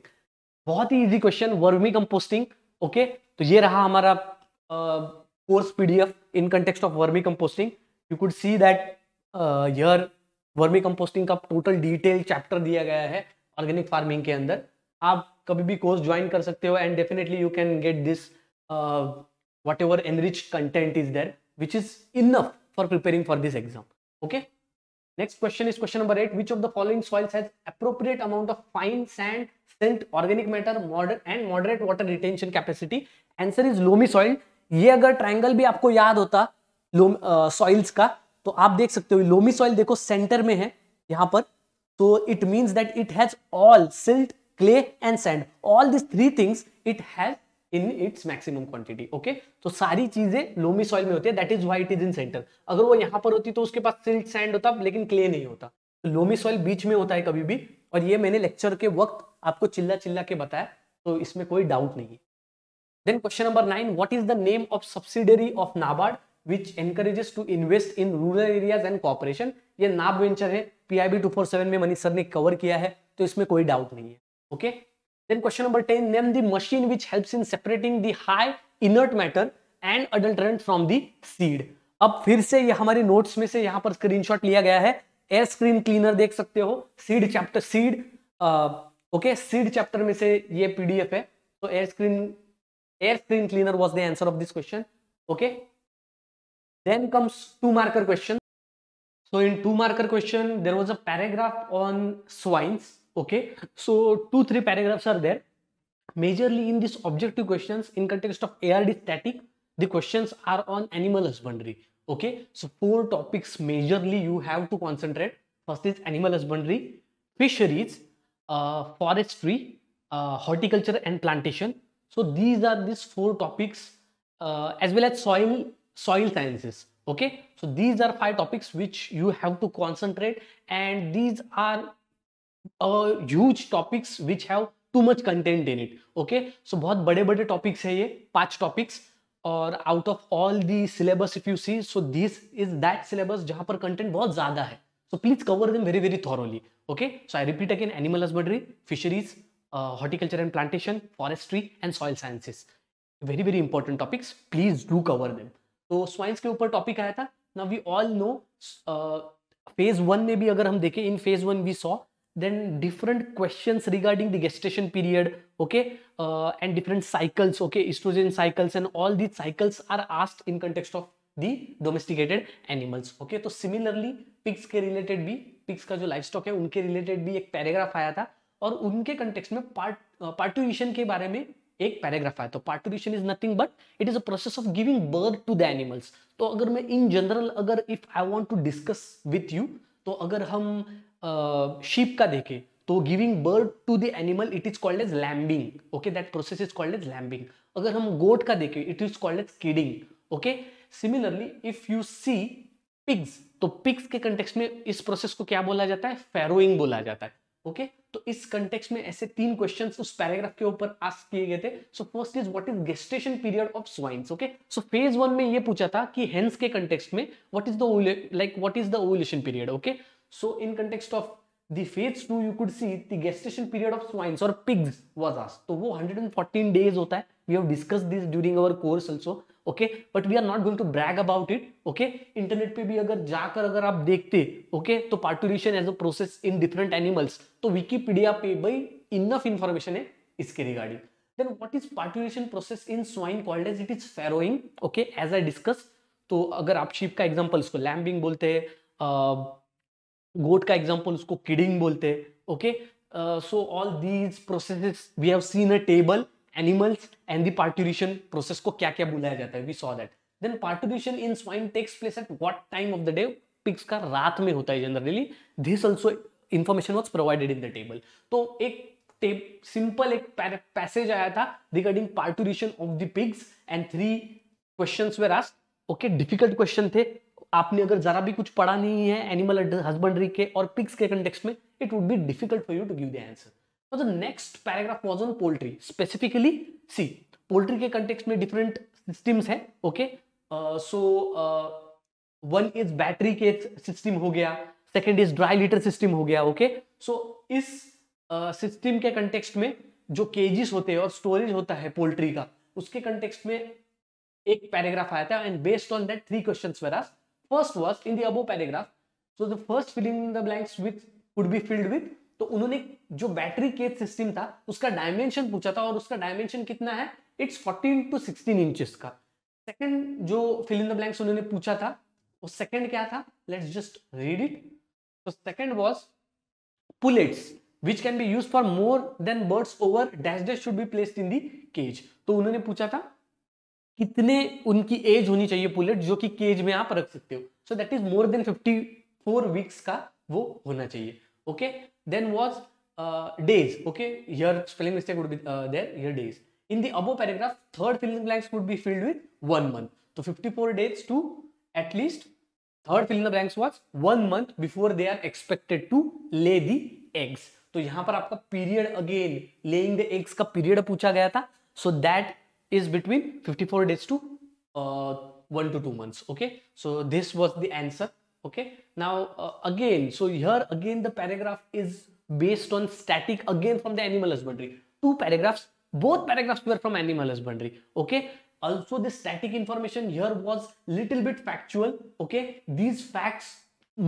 बहुत ही easy question vermicomposting okay तो ये रहा हमारा course P D F in context of vermicomposting you could see that year vermicomposting का total detail chapter दिया गया है organic farming के अंदर आप कभी भी कोर्स ज्वाइन कर सकते हो and definitely you can get this whatever enrich content is there which is enough for preparing for this exam okay next question is question number eight which of the following soils has appropriate amount of fine sand sent organic matter moder and moderate water retention capacity answer is loamy soil ये अगर triangle भी आपको याद होता soils uh, का तो आप देख सकते हो लोमी सॉइल देखो सेंटर में है यहां पर तो it means that it has all silt clay and sand all this three things it has in its maximum quantity okay तो सारी चीजें लोमी सॉइल में होती है that is why it is in centre अगर वो यहां पर होती तो उसके पास सिल्ट सैंड होता लेकिन क्ले नहीं होता तो लोमी सॉइल बीच में होता है कभी भी और ये मैंने लेक्चर के वक्त आपको चिल्ला चिल्ला के बताया तो इसमें कोई डाउट नहीं है then question number nine what is the name of subsidiary of NABARD which encourages to invest in rural areas and cooperation ये नाब वेंचर है पीआईबी 247 में मनीष सर ने कवर किया है तो इसमें कोई डाउट नहीं है okay then question number ten name the machine which helps in separating the high inert matter and adulterant from the seed अब फिर से ये हमारे नोट्स में से यहाँ पर स्क्रीनशॉट लिया गया है एयर स्क्रीन क्लीनर देख सकते हो seed chapter seed okay seed chapter में से ये पीडीएफ है तो air screen air screen cleaner was the answer of this question okay Then comes two marker question. So in two marker question, there was a paragraph on swines. Okay, so two, three paragraphs are there. Majorly in these objective questions, in context of ARD static, the questions are on animal husbandry. Okay, so four topics majorly you have to concentrate. First is animal husbandry, fisheries, uh, forestry, uh, horticulture and plantation. So these are these four topics uh, as well as soil soil sciences okay so these are five topics which you have to concentrate and these are a uh, huge topics which have too much content in it okay so bahut bade bade topics hai ye पांच topics और out of all the syllabus if you see so this is that syllabus जहां पर content बहुत ज्यादा है so please cover them very very thoroughly okay so I repeat again animal husbandry fisheries horticulture and plantation forestry and soil sciences very very important topics please do cover them तो swines के ऊपर topic आया था ना we all know phase one में भी अगर हम देखें in phase one we saw then different question regarding the gestation period okay and different cycles okay oestrogen cycles and all the cycles are asked in context of the domesticated animals okay तो similarly pigs के related भी pigs का जो life stock है उनके related भी एक paragraph आया था और उनके कंटेक्स में पार्ट पार्टिशन uh, के बारे में एक पैराग्राफ आया तो parturition is nothing but it is a process of giving birth to the animals तो अगर मैं इन जनरल अगर if I want to discuss with you तो अगर हम शीप uh, का देखें तो giving birth to the animal it is called as lambing okay that process is called as lambing अगर हम गोट का देखें it is called as kidding okay similarly if you C pigs तो pigs के context में इस process को क्या बोला जाता है फेरोइंग बोला जाता है ओके तो इस कंटेक्स्ट में ऐसे तीन क्वेश्चंस उस पैराग्राफ के ऊपर आस्क किए गए थे so first is what is gestation period of swines okay so phase one में ये पूछा था कि हेंस के कंटेक्स्ट में what is the like what is the ovulation period okay so in context of the phase 2 you could see the gestation period of swines और pigs was asked तो वो 114 डेज होता है we have discussed this during our course also okay but we are not going to brag about it okay internet पे भी अगर जाकर अगर आप देखते ओके okay, तो parturition as a process in different animals तो विकीपीडिया पे भाई इनफ इंफॉर्मेशन है इसके regarding then what is parturition process in swine called as it is farrowing okay as I discuss तो अगर आप शिप का एग्जाम्पल उसको लैम्बिंग बोलते हैं गोट का एग्जाम्पल उसको किडिंग बोलते हैं okay so all these process we have seen a table animals and the parturition process को क्या क्या बुलाया जाता है we saw that then parturition in swine takes place at what time of the day pigs का रात में होता है generally this also information was provided in the table तो एक टेप सिंपल एक पैसेज आया था regarding parturition of the pigs and three question were asked okay difficult question थे आपने अगर जरा भी कुछ पढ़ा नहीं है एनिमल हस्बेंड्री के और पिग्स के कंटेक्स में it would be difficult for you to give the answer तो the next paragraph was on poultry specifically see poultry के कंटेक्स्ट में डिफरेंट सिस्टम्स हैं okay so one is battery के system हो गया second is dry litter system हो गया okay okay? So so, इस सिस्टम uh, के कंटेक्स्ट में जो केजिस होते हैं और स्टोरेज होता है पोल्ट्री का उसके कंटेक्स्ट में एक पैराग्राफ आया था and based on that three question first was in the above paragraph so the first filling the blanks with could be filled with तो उन्होंने जो बैटरी केज सिस्टम था उसका डायमेंशन पूछा था और उसका डायमेंशन कितना है इट्स 14 टू 16 इंचेस का सेकंड जो फिल इन द ब्लैंक्स उन्होंने पूछा था वो सेकंड क्या था लेट्स जस्ट रीड इट तो second was pullets which can be use for more than birds over dash dash should be placed in the cage तो उन्होंने पूछा था कितने उनकी एज होनी चाहिए पुलेट जो कि केज में आप रख सकते हो so that is more than fifty four weeks का वो होना चाहिए okay okay? then was uh, days okay here spelling mistake would be uh, there here days in the above paragraph third filling blanks would be filled with one month so 54 days to at least third fill in the blanks was one month before they are expected to lay the eggs तो यहां पर आपका period again laying the eggs का period पूछा गया था so that is between 54 days to one two two months okay so this was the answer okay now uh, again so here again the paragraph is based on static again from the animal husbandry two paragraphs both paragraphs were from animal husbandry okay also this static information here was little bit factual okay these facts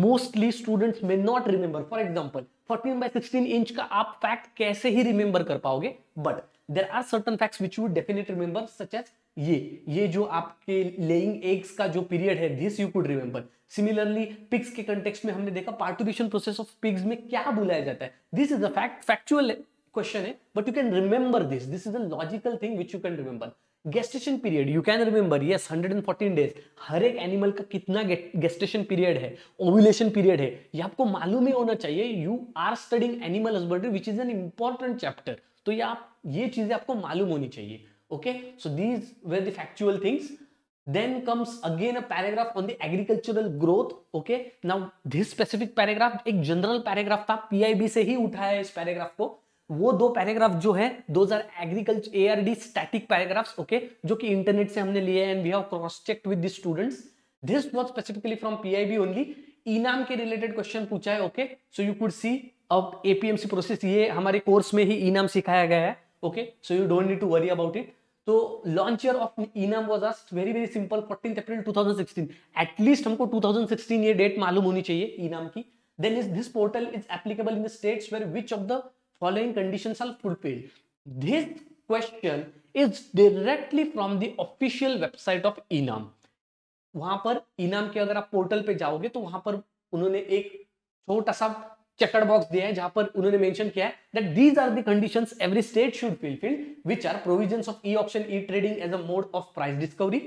mostly students may not remember for example 14 by 16 inch ka aap fact kaise hi remember kar paoge but there are certain facts which you would definitely remember such as ये ये जो आपके laying eggs का जो period है this you could remember similarly pigs के context में हमने देखा पार्टुरेशन प्रोसेस ऑफ पिग्स में क्या बुलाया जाता है this is a fact factual question है but you can remember this this is a logical thing which you can remember gestation period you can remember yes 114 days हर एक एनिमल का कितना गेस्टेशन पीरियड है ओव्यूलेशन पीरियड है ये आपको मालूम ही होना चाहिए you are studying animal husbandry which is an important chapter तो ये आप ये चीजें आपको मालूम होनी चाहिए Okay, so these were the factual things. Then comes again a paragraph on the agricultural growth. Okay, now this specific paragraph ek general paragraph tha PIB se hi uthaya hai is paragraph ko वो दो paragraph जो है दो are agriculture A R D static paragraphs okay जो कि internet से हमने लिए and we have cross check with the students this was specifically from PIB only eNAM के रिलेटेड क्वेश्चन पूछा है okay so you could see अब APMC process ये हमारे कोर्स में ही इनाम सिखाया गया है okay so you don't need to worry about it तो launch year of eNAM was asked very very simple fourteen April 2016 at least हमको 2016 ये डेट मालूम होनी चाहिए इनाम की then is this portal is applicable in the states where which of the following condition are fulfilled this question is directly from the official website of eNAM वहां पर इनाम के अगर आप पोर्टल पे जाओगे तो वहां पर उन्होंने एक छोटा सा चेकर बॉक्स दिया है जहां पर उन्होंने मेंशन किया है that these are the conditions every state should fulfil which are provisions of e option e trading as a mode of price discovery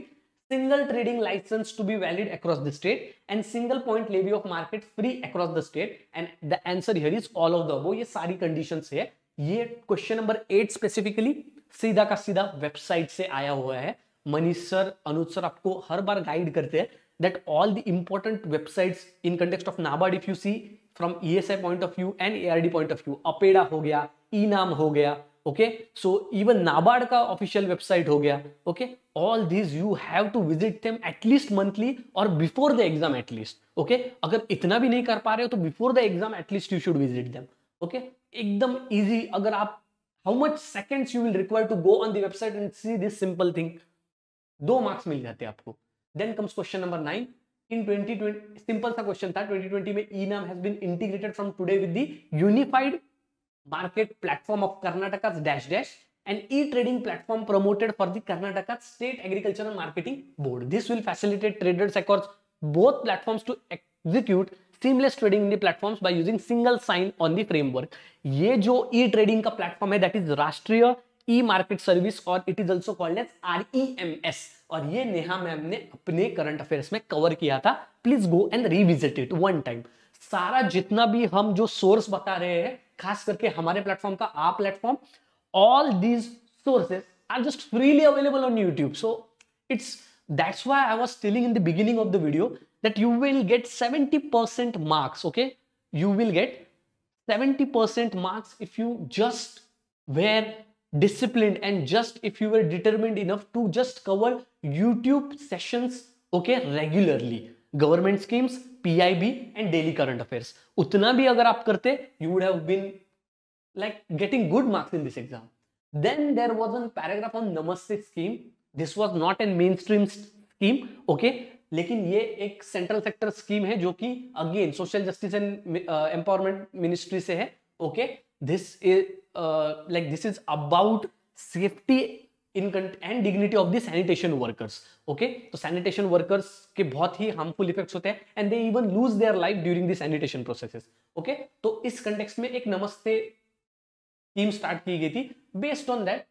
single trading licence to be valid across the state and single point levy of market free across the state and the answer here is all of the above ये सारी conditions है ये question number eight specifically सीधा का सीधा website से आया हुआ है मनीष सर अनुज सर आपको हर बार गाइड करते हैं that all the important websites in context of NABARD if you see from E S I point of view and A R D point of view APEDA हो गया ई नाम हो गया ओके सो इवन नाबार्ड का official website हो गया okay all this you have to visit them at least monthly और before the exam at least okay अगर इतना भी नहीं कर पा रहे हो तो before the exam at least you should visit them okay एकदम इजी अगर आप how much seconds you will require to go on the website and see this simple thing दो मार्क्स मिल जाते हैं आपको then comes question number nine इन 2020 simple सा question था 2020 में e NAM has been integrated from today with the unified market platform of Karnataka dash dash and e trading platform promoted for the Karnataka state agriculture marketing board this will facilitate traders across both platforms to execute seamless trading in the platforms by using single sign on the framework ये जो e trading का platform है that is Rashtriya e market service और it is also called as R E M S और ये Neha ma'am ने अपने current affairs में कवर किया था please go and revisit it one time सारा जितना भी हम जो सोर्स बता रहे हैं खास करके हमारे प्लेटफॉर्म का आप platform all these sources are just freely available on YouTube so it's that's why I was telling in the beginning of the video that you will get seventy percent marks okay you will get seventy percent marks if you just were discipline and just if you were determined enough to just cover YouTube sessions okay regularly government schemes PIB and daily current affairs उतना भी अगर आप करते you would have been like getting good marks in this exam then there was a paragraph on namaste scheme this was not a mainstream scheme okay लेकिन ये एक central sector scheme है जो कि again social justice and empowerment ministry से है okay this is like this is about safety and dignity of the sanitation workers okay तो sanitation workers के बहुत ही हार्मफुल इफेक्ट्स होते हैं and they even lose their life during the sanitation processes okay तो इस कंटेक्स में एक नमस्ते स्कीम स्टार्ट की गई थी बेस्ड ऑन दैट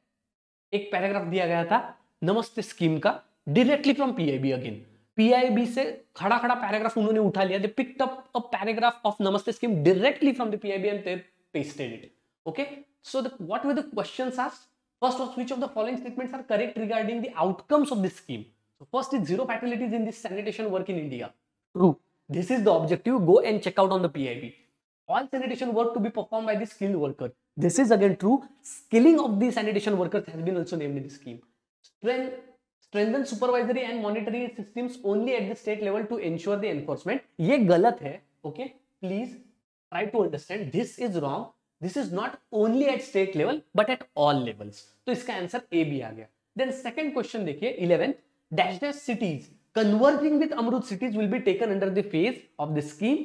एक पैराग्राफ दिया गया था नमस्ते स्कीम का directly from PIB again PIB से खड़ा खड़ा पैराग्राफ उन्होंने उठा लिया they picked up a paragraph of Namaste scheme directly from the P I B and pasted it okay so the what were the questions asked First was which of the following statements are correct regarding the outcomes of this scheme? So first is zero fatalities in this sanitation work in India. True. This is the objective. Go and check out on the PIB. All sanitation work to be performed by the skilled worker. This is again true. Skilling of the sanitation workers has been also named in the scheme. Strength, strengthen supervisory and monitoring systems only at the state level to ensure the enforcement. ये गलत है. Okay. Please try to understand. This is wrong. This is not only at state level but at all levels तो इसका answer A भी आ गया then second question देखिए eleventh dash dash cities converging with amrut cities will be taken under the phase of the scheme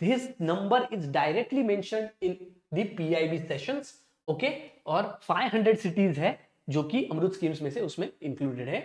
this number is directly mentioned in the pib sessions okay और 500 cities है जो कि अमृत schemes में से उसमें included है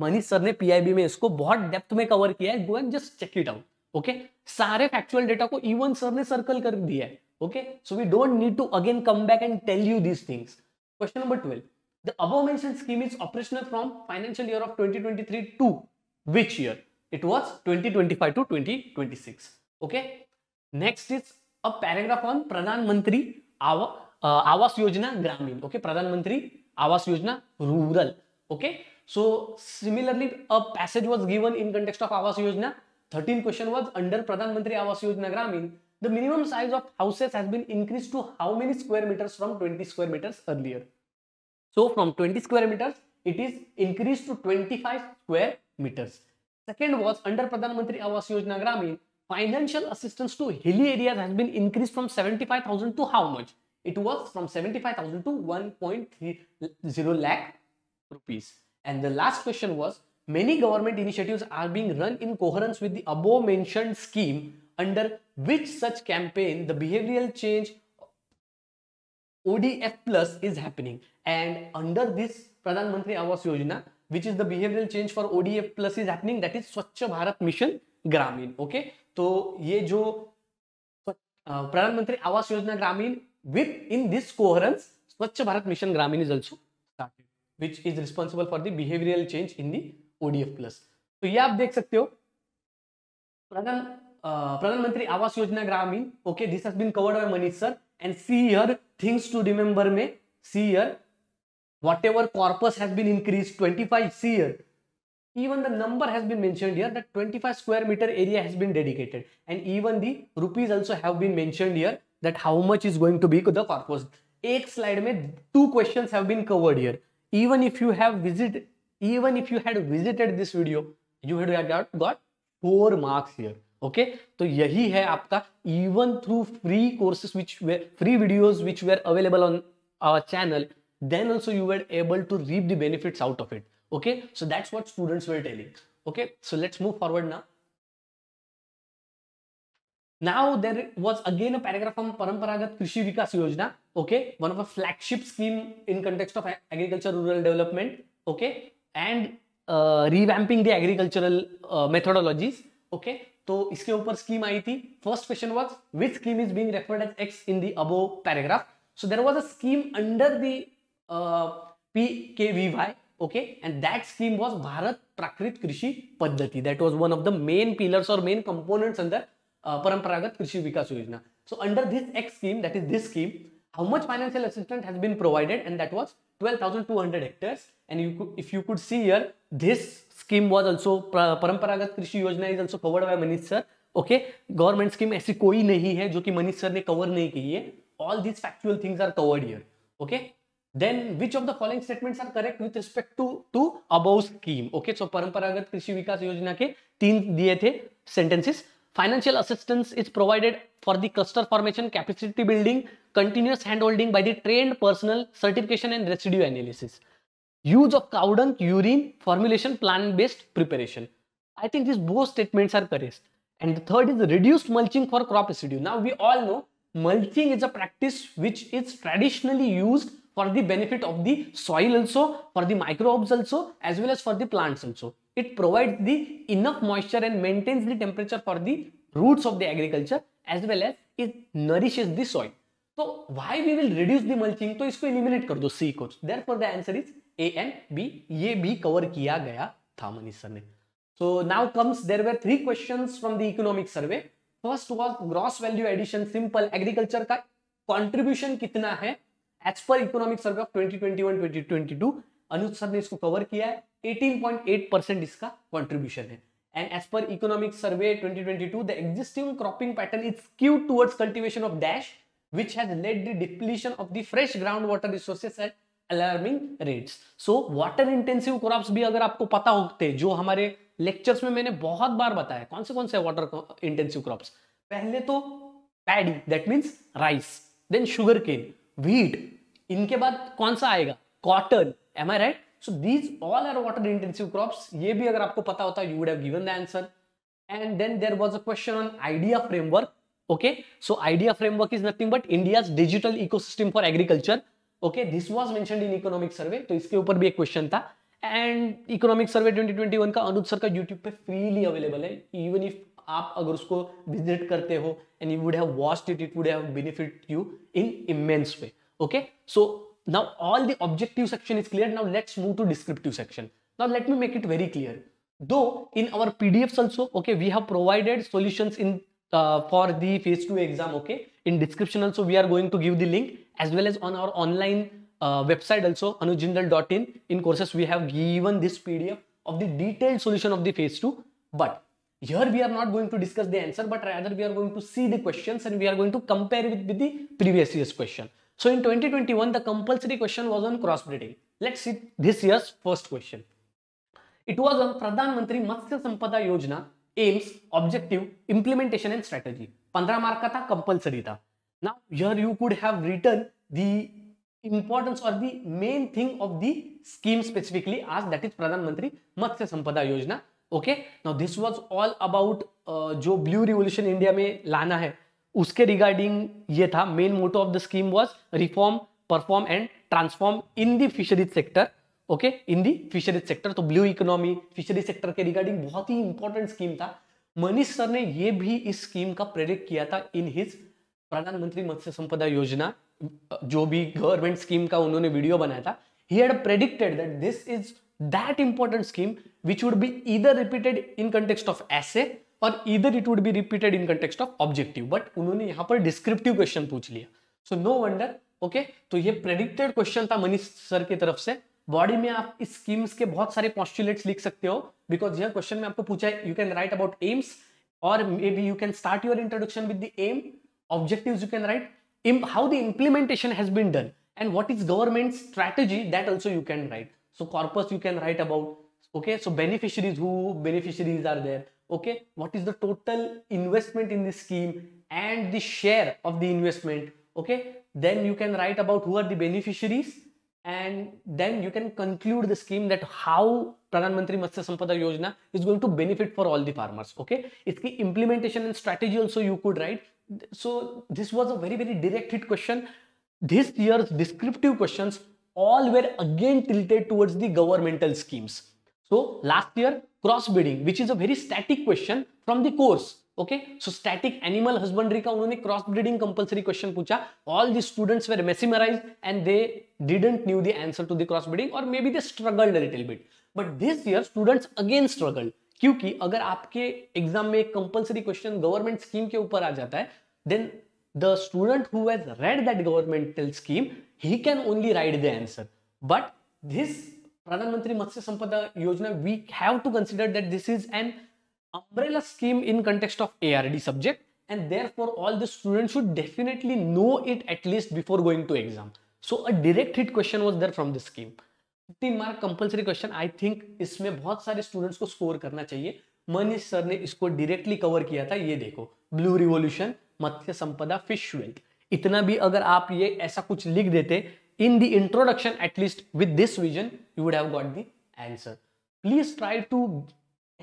Manish sir ने PIB में इसको बहुत डेप्थ में कवर किया है go and just check it out okay सारे फैक्चुअल डेटा को इवन e सर ने सर्कल कर दिया है Okay, so we don't need to again come back and tell you these things. Question number 12. The above mentioned scheme is operational from financial year of 2023 to which year? It was 2025 to 2026. Okay. Next is a paragraph on Pradhan Mantri Awa, uh, Awas Yojana Gramin. Okay, Pradhan Mantri avas Yojana Rural. Okay. So similarly, a passage was given in context of avas Yojana. 13 question was under Pradhan Mantri avas Yojana Gramin. the minimum size of houses has been increased to how many square meters from 20 square meters earlier? So from 20 square meters, it is increased to 25 square meters. Second was under Pradhan Mantri Awas Yojana Gramin, financial assistance to hilly areas has been increased from 75,000 to how much? It was from 75,000 to 1.30 lakh rupees. And the last question was, many government initiatives are being run in coherence with the above mentioned scheme under which such campaign the behavioral change ODF plus is happening and under this Pradhan Mantri Awas Yojana which is the behavioral change for ODF plus is happening that is Swachh Bharat Mission Gramin okay तो ये जो प्रधानमंत्री आवास योजना ग्रामीण with in this coherence Swachh Bharat Mission Gramin is also started which is responsible for the behavioral change in the ODF plus तो ये आप देख सकते हो Pradhan uh, Pradhan Awas Yojana Gramin. Okay, this has been covered by Manish sir. And see here, things to remember me. See here, whatever corpus has been increased, 25 see here. Even the number has been mentioned here that 25 square meter area has been dedicated. And even the rupees also have been mentioned here that how much is going to be the corpus. एक slide में two questions have been covered here even if you have visited even if you had visited this video you would have got four marks here okay तो यही है आपका even through free courses which free videos which were available on our channel then also you were able to reap the benefits out of it okay so that's what students were telling okay so let's move forward ना now there was again a paragraph on paramparagat krishi vikas yojana okay one of a flagship scheme in context of agriculture rural development okay and uh, revamping the agricultural uh, methodologies okay तो इसके ऊपर scheme आई थी first question was which scheme is being referred as X in the above paragraph so there was a scheme under the P K V Y okay and that scheme was Bharat Prakrit Krishi Paddhati that was one of the main pillars और main components अंदर Paramparagat Krishi Vikas Yojana so under this X scheme that is this scheme how much financial assistant has been provided and that was twelve thousand two hundred acres and if you could see yeah this scheme was also Paramparagat Krishi Yojana is also covered by Manish sir okay government scheme ऐसी कोई नहीं है जो कि Manish sir ने cover नहीं की है all these factual things are covered yeah okay then which of the following statements are correct with respect to to above scheme okay so Paramparagat Krishi Vikas Yojana के तीन दिए थे sentences financial assistance is provided for the cluster formation capacity building continuous hand holding by the trained personnel certification and residue analysis use of cow dung urine formulation plant-based preparation. I think these both statements are correct. And the third is reduced mulching for crop residue. Now we all know mulching is a practice which is traditionally used for the benefit of the soil also, for the microbes also, as well as for the plants also. It provides the enough moisture and maintains the temperature for the roots of the agriculture as well as it nourishes the soil. So why we will reduce the mulching? So इसको eliminate कर दो C Therefore the answer is A and B ये भी cover किया गया था Manish sir ने so now comes there were three question from the economic survey first was gross value addition simple agriculture का कॉन्ट्रीब्यूशन कितना है as per economic survey of twenty twenty two sir ने इसको कवर किया है 18.8 परसेंट इसका contribution है and as per economic survey twenty twenty two the existing cropping pattern is क्यू towards cultivation of dash which has led the depletion of the fresh ground water resources at alarming rates so water intensive crops भी अगर आपको पता होते जो हमारे lectures में मैंने बहुत बार बताया कौन से कौन से वाटर इंटेंसिव क्रॉप्स पहले तो paddy that means rice then sugar cane wheat इनके बाद कौन सा आएगा cotton am I right so these all are water intensive crops ये भी अगर आपको पता होता you would have given the answer and then there was a question on idea framework okay so idea framework is nothing but india's digital ecosystem for agriculture okay this was mention in economic survey तो इसके ऊपर भी एक question था and economic survey 2021 का Anuj sir का YouTube पे freely available है इवन इफ आप अगर उसको विजिट करते हो and you would have watched it it would have benefit you in immense way okay so now all the objective section is clear now let's move to descriptive section now let me make it very clear though in our PDF also okay we have provided solution in uh, for the phase 2 exam okay in description also we are going to give the link as well as on our online uh, website also anujindal.in in courses we have given this pdf of the detailed solution of the phase 2 but here we are not going to discuss the answer but rather we are going to see the questions and we are going to compare it with the previous year's question so in 2021 the compulsory question was on crossbreeding let's see this year's first question it was on pradhan mantri matsya sampada yojana aims objective implementation and strategy पंद्रह mark का था compulsory था now yeah you could have written the importance और the main thing of the scheme specifically आज that is Pradhan Mantri Matsya Sampada Yojana okay now this was all about जो blue revolution India में लाना है उसके रिगार्डिंग ये था main motto of the scheme was reform perform and transform in the fisheries sector okay in the fisheries sector तो blue economy fisheries sector के regarding बहुत ही इंपॉर्टेंट स्कीम था मनीष सर ने यह भी इस स्कीम का प्रेरित किया था इन हिज प्रधानमंत्री मत्स्य संपदा योजना जो भी गवर्नमेंट स्कीम का उन्होंने वीडियो बनाया था he had predicted that this is that important scheme which would be इधर repeated in context of essay और इधर it would be repeated in context of objective but उन्होंने यहाँ पर डिस्क्रिप्टिव क्वेश्चन पूछ लिया सो नो वंडर ओके तो ये प्रेडिक्टेड क्वेश्चन था मनीष सर की तरफ से बॉडी में आप स्कीम्स के बहुत सारे पॉस्टुलेट्स लिख सकते हो बिकॉज यह क्वेश्चन में आपको पूछा है you can write about aims और मे maybe you can start your introduction with the aim objective you can write um how the implementation has been done and what is government strategy that also you can write so corpus you can write about okay so beneficiaries who beneficiaries are there okay what is the total investment in the scheme and the share of the investment okay then you can write about who are the beneficiaries and then you can conclude the scheme that how Pradhan Mantri Matsya Sampada Yojana is going to benefit for all the farmers. Okay, its implementation and strategy also you could write. So this was a very very direct hit question. This year's descriptive questions all were again tilted towards the governmental schemes. So last year cross bidding, which is a very static question from the course okay so static animal husbandry का उन्होंने cross breeding compulsory question पूछा all the students were mesmerised and they didn't knew the answer to the cross breeding और मे maybe they struggled little bit but this year students again struggled क्योंकि अगर आपके exam में compulsory question government scheme के ऊपर आ जाता है then the student who has read that governmental scheme he can only write the answer but this Pradhan Mantri Matsya Sampada Yojana we have to to that this is is umbrella scheme in context of ARD subject and therefore all the students should definitely know it at least before going to exam. So a direct hit question was there from this scheme. 15 mark compulsory question I think इसमें बहुत सारे students को score करना चाहिए Manish sir ने इसको directly cover किया था ये देखो ब्लू रिवॉल्यूशन मत्स्य संपदा फिश वेल्थ इतना भी अगर आप ये ऐसा कुछ लिख देते in the introduction at least with this vision you would have got the answer please try to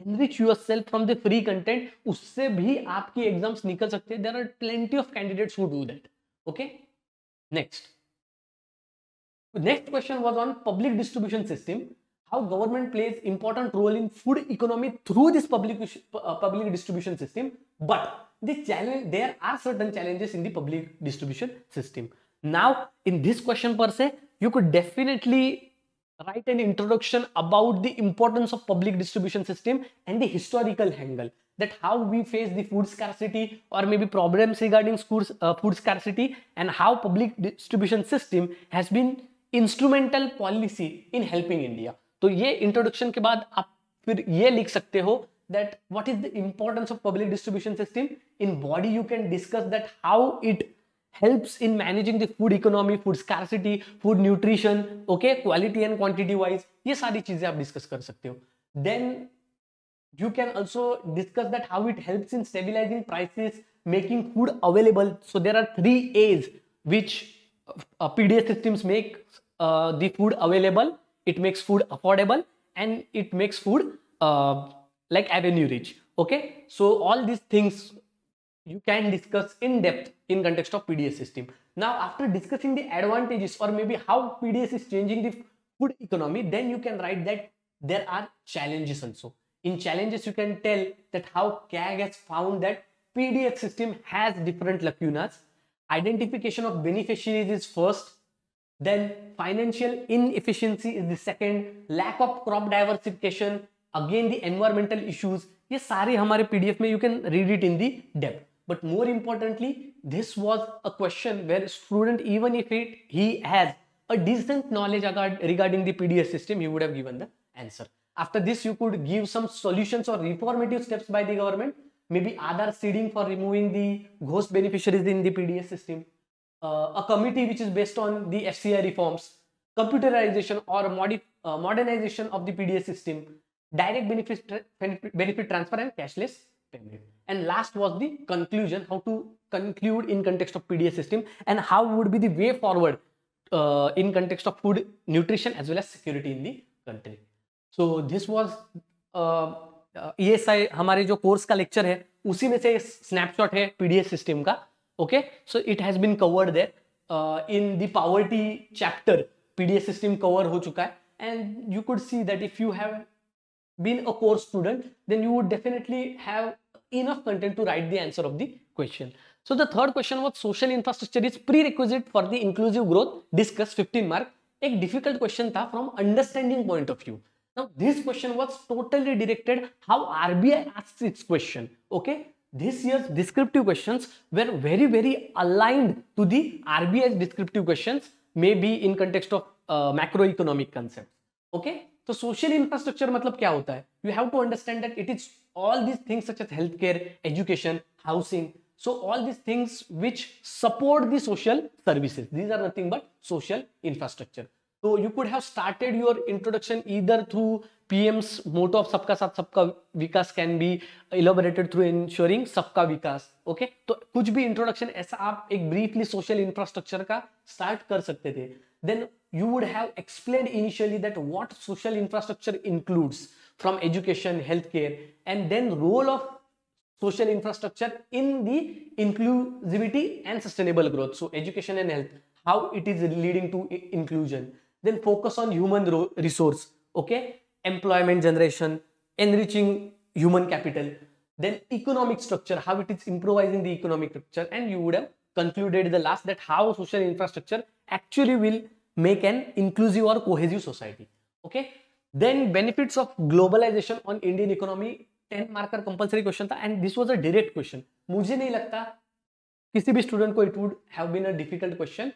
enrich yourself from the free content उससे भी आपकी एग्जाम्स निकल सकते हैं there are plenty of candidates who do that okay next next question was on public distribution system how government plays important role in food economy through this public public distribution system but challenge there are certain challenges in public distribution system now in this question per se you could definitely write an introduction about the importance of public distribution system and the historical angle that how we face the food scarcity or maybe problems regarding schools, uh, food scarcity and how public distribution system has been instrumental policy in helping India तो ये introduction के बाद आप फिर ये लिख सकते हो that what is the importance of public distribution system in body you can discuss that how it helps in managing the food economy food scarcity food nutrition okay quality and quantity wise ये सारी चीजें आप discuss कर सकते हो you can also discuss that how it helps in stabilizing prices making food available so there are three a's which uh, pda systems make uh, the food available it makes food affordable and it makes food uh, like avenue rich okay so all these things you can discuss in depth in context of PDS system. Now, after discussing the advantages or maybe how PDS is changing the food economy, then you can write that there are challenges also. In challenges, you can tell that how CAG has found that PDS system has different lacunas. Identification of beneficiaries is first. Then financial inefficiency is the second. Lack of crop diversification. Again, the environmental issues. Yes, सारी PDF may You can read it in the depth. But more importantly, this was a question where student, even if it, he has a decent knowledge regarding the PDS system, he would have given the answer. After this, you could give some solutions or reformative steps by the government. Maybe Aadhaar seeding for removing the ghost beneficiaries in the PDS system. Uh, a committee which is based on the FCI reforms, computerization or uh, modernization of the PDS system, direct benefit, tra benefit transfer and cashless table. And last was the conclusion, how to conclude in context of pds system and how would be the way forward uh, in context of food nutrition as well as security in the country. So this was uh, uh, ESI hamare jo course ka lecture hai usi mein se snapshot hai pds system ka okay so it has been covered there uh, in the poverty chapter pds system cover ho chuka hai and you could see that if you have been a course student then you would definitely have enough content to write the answer of the question. So the third question was social infrastructure is prerequisite for the inclusive growth. Discuss 15 mark. A difficult question था from understanding point of view. Now this question was totally directed how RBI asks its question. Okay. This year's descriptive questions were very very aligned to the RBI's descriptive questions maybe in context of uh, macroeconomic concepts. Okay. तो social infrastructure मतलब क्या होता है you have to understand it is all this things such health care education housing so all this things which support the social services these are nothing but social infrastructure तो you could have started your introduction इधर through PM's motto of Sabka Saath Sabka Vikas can be elaborated through ensuring Sabka Vikas okay तो कुछ भी introduction ऐसा आप एक briefly social infrastructure का start कर सकते थे then you would have explained initially that what social infrastructure includes from education, healthcare, and then role of social infrastructure in the inclusivity and sustainable growth. So education and health, how it is leading to inclusion. Then focus on human resource, okay? Employment generation, enriching human capital. Then economic structure, how it is improvising the economic structure. And you would have concluded the last that how social infrastructure actually will make an inclusive और cohesive society okay then benefits of globalisation on Indian economy ten marker compulsory question था and this was a direct question मुझे नहीं लगता किसी भी student को it would have been a difficult question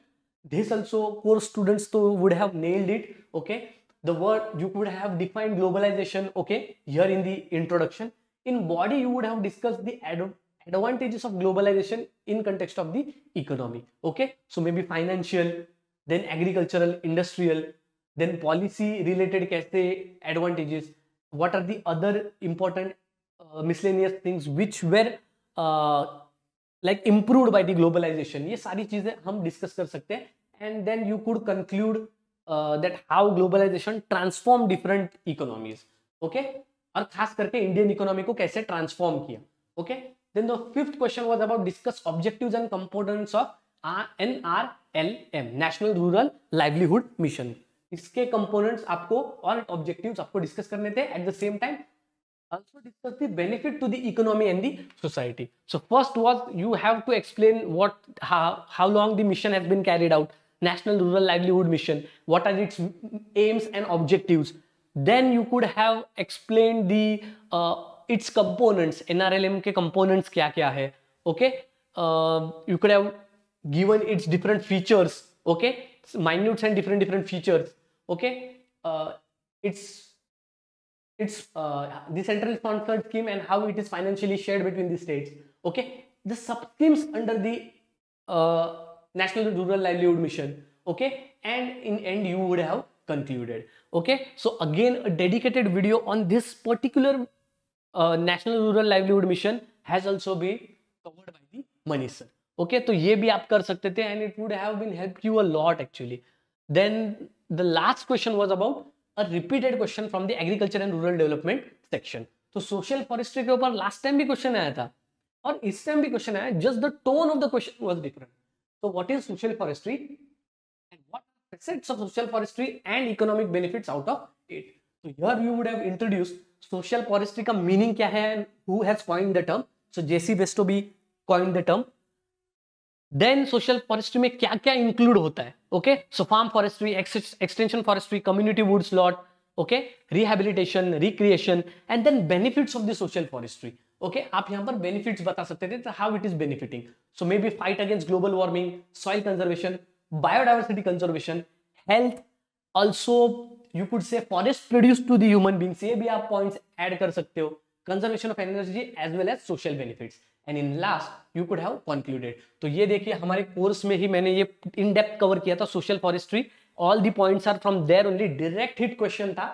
this also core students तो would have nailed it okay the word you would have defined globalisation okay here in the introduction in body you would have discuss the advantages of globalisation in context of the economy okay so may maybe financial then agricultural industrial then policy related कैसे advantages what are the other important miscellaneous things which were like improved by the globalisation ये सारी चीज़ें हम discuss कर सकते हैं and then you could conclude that how globalisation transform different economies okay और खास करके इंडियन इकोनॉमी को कैसे ट्रांसफॉर्म किया okay then the fifth question was about discuss objective and components of N R L M national rural livelihood mission इसके components आपको और objectives आपको डिस्कस करने थे at the same time also discuss the benefit to the economy and the society. So first was you have to explain what how, how long the mission has been carried out, National Rural Livelihood Mission, what are its aims and objectives. Then you could have explained the uh, its components, NRLM के components क्या क्या है, okay? Uh, you could have given its different features okay it's minutes and different different features okay uh, it's it's uh, the central sponsored scheme and how it is financially shared between the states okay the sub schemes under the uh, national rural livelihood mission okay and in end you would have concluded okay so again a dedicated video on this particular uh, national rural livelihood mission has also been covered by the manish sir okay तो ये भी आप कर सकते थे and it would have been help you a lot actually then the last question was about a repeated question from the agriculture and rural development section तो social forestry के ऊपर लास्ट टाइम भी क्वेश्चन आया था और इस time भी question आया just the tone of the question was different so what is social forestry and what assets of social forestry and economic benefits out of it so here you would have introduced social forestry ka meaning kya hai and who has coined the term so jc besto bhi coined the term then social forestry में क्या क्या include होता है okay so farm forestry extension forestry community woods lot okay rehabilitation recreation and then benefits of the social forestry okay आप यहाँ पर benefits बता सकते थे how it is benefiting so may be fight against global warming soil conservation biodiversity conservation health also you could say forest produce to the human beings ये भी आप point add कर सकते हो conservation of energy as well as social benefits and in last you could have concluded तो ये देखिए हमारे कोर्स में ही मैंने ये इन डेप्थ कवर किया था social forestry all the points are from there only direct hit question था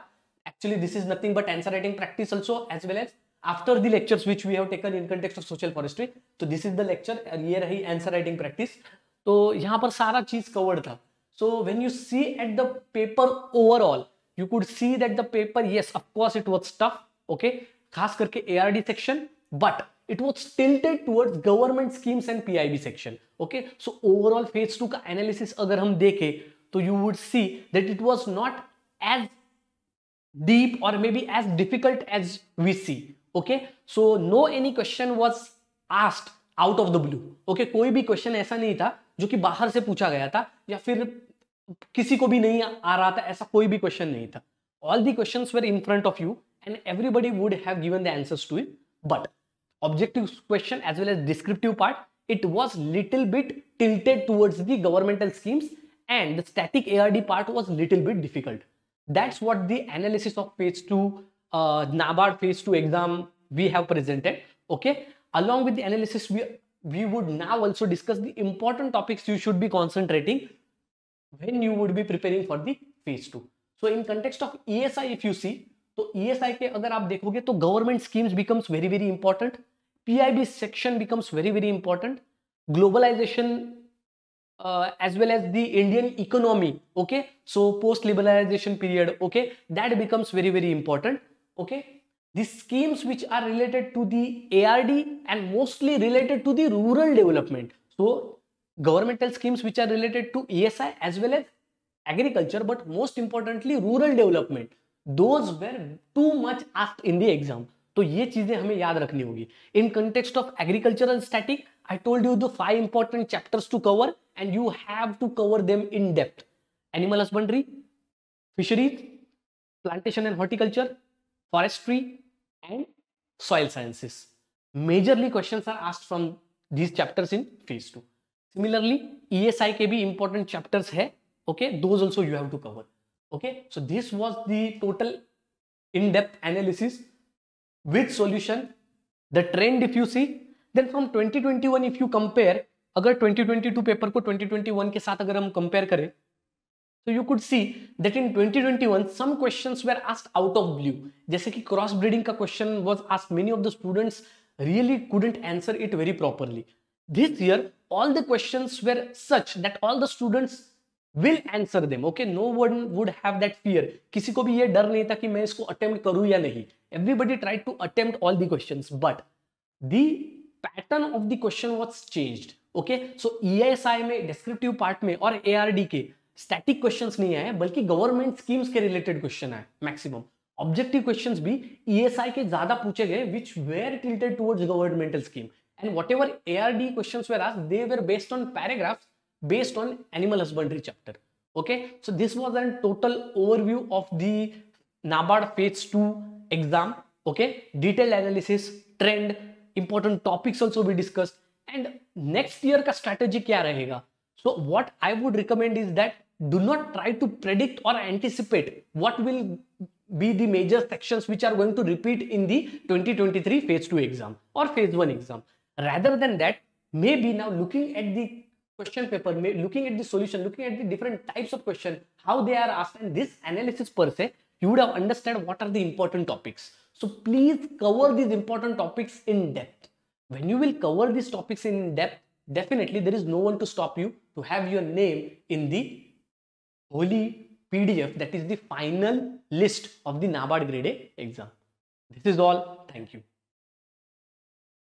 actually this is nothing but answer writing practice also as well as after the lectures which we have taken in context of social forestry तो this is the lecture ये रही answer writing practice तो यहाँ पर सारा चीज covered था so when you see at the paper overall you could see that the paper yes of course it was tough okay खास करके A R D section but it was tilted towards government schemes and PIB section. Okay, so overall phase two ka analysis agar hum देखें तो you would see that it was not as deep or maybe as difficult as we see. Okay, so no any question was asked out of the blue. Okay, कोई भी question ऐसा नहीं था जो कि बाहर से पूछा गया था या फिर किसी को भी नहीं आ रहा था ऐसा कोई भी question नहीं था All the questions were in front of you and everybody would have given the answers to it, but objective question as well as descriptive part, it was little bit tilted towards the governmental schemes and the static ARD part was little bit difficult. That's what the analysis of phase 2, uh, NABARD phase 2 exam we have presented. Okay, along with the analysis, we, we would now also discuss the important topics you should be concentrating when you would be preparing for the phase 2. So in context of ESI, if you see, E S I ke agar आप dekhoge, तो government schemes becomes very very important. PIB section becomes very, very important. Globalization uh, as well as the Indian economy, okay? So post-liberalization period, okay? That becomes very, very important, okay? The schemes which are related to the ARD and mostly related to the rural development. So governmental schemes which are related to ESI as well as agriculture, but most importantly rural development. Those were too much asked in the exam. तो ये चीजें हमें याद रखनी होगी in context of agricultural static I told you the five important chapters to cover and you have to cover them in depth animal husbandry fisheries plantation and horticulture forestry and soil sciences majorly question are asked from these chapters in phase two similarly E K भी important chapters है okay those also you have to cover okay so this was the total in depth analysis with solution, the trend if you see, then from 2021 if you compare, अगर 2022 paper को 2021 के साथ अगर हम compare करें तो you could see that in 2021 some questions were asked out of blue जैसे कि क्रॉस ब्रीडिंग का question was asked many of the students really couldn't answer it very properly this year all the questions were such that all the students will answer them okay no one would have that fear किसी को भी ये डर नहीं था कि मैं इसको अटेम्प्ट करूं या नहीं everybody try to attempt all the question but the pattern of the question was change okay so ESI में डिस्क्रिप्टिव पार्ट में और एआरडी के स्टैटिक क्वेश्चन नहीं आए बल्कि गवर्नमेंट स्कीम्स के रिलेटेड क्वेश्चन आए मैक्सिमम ऑब्जेक्टिव क्वेश्चन भी ईएसआई e के ज्यादा पूछे गए which were tilted towards governmental scheme and whatever ARD questions were as they were based on paragraphs based on animal husbandry chapter. Okay, so this was a total overview of the NABARD phase 2 exam. Okay, detailed analysis, trend, important topics also we discussed. And next year ka strategy kya rahega? So what I would recommend is that do not try to predict or anticipate what will be the major sections which are going to repeat in the 2023 phase 2 exam or phase 1 exam. Rather than that, maybe now looking at the question paper, looking at the solution, looking at the different types of question, how they are asked and this analysis per se, you would have understood what are the important topics. So please cover these important topics in depth. When you will cover these topics in depth, definitely there is no one to stop you to have your name in the holy PDF that is the final list of the NABARD grade A exam. This is all. Thank you.